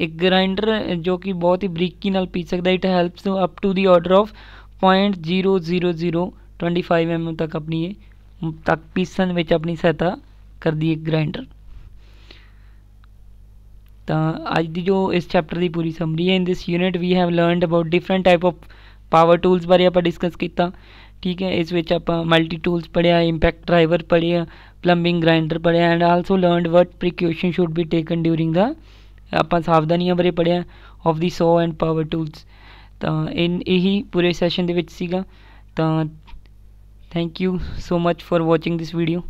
A: ਇੱਕ ਗ੍ਰਾਈਂਡਰ ਜੋ ਕਿ ਬਹੁਤ ਹੀ ਬਰੀਕੀ ਨਾਲ ਪੀਸ ਸਕਦਾ ਹੈ it helps up to the order of point zero mm ਤੱਕ ਆਪਣੀ ਇਹ ਤੱਕ ਪੀਸਣ ਵਿੱਚ ਆਪਣੀ ਸਹਾਇਤਾ ਕਰਦੀ ਹੈ ਗ੍ਰਾਈਂਡਰ ਤਾਂ ਅੱਜ ਦੀ ਜੋ ਇਸ ਚੈਪਟਰ ਦੀ ਪੂਰੀ ਸਮਰੀ ਹੈ in this unit we have learned about different type of power tools ਬਾਰੇ ਆਪਾਂ ਡਿਸਕਸ ਕੀਤਾ ਠੀਕ ਹੈ ਇਸ ਵਿੱਚ ਆਪਾਂ ਮਲਟੀ ਟੂਲਸ ਪੜਿਆ ਇੰਪੈਕਟ ਡਰਾਈਵਰ ਪੜਿਆ ਪਲੰਬਿੰਗ ਗ੍ਰਾਈਂਡਰ ਪੜਿਆ and also learned what precaution should be taken during ਦਾ ਆਪਾਂ ਸਾਵਧਾਨੀਆਂ ਬਾਰੇ ਪੜਿਆ of the so and power tools ਤਾਂ ਇਨ ਇਹੀ ਪੂਰੇ ਸੈਸ਼ਨ ਦੇ ਵਿੱਚ ਸੀਗਾ ਤਾਂ thank you so much for watching this video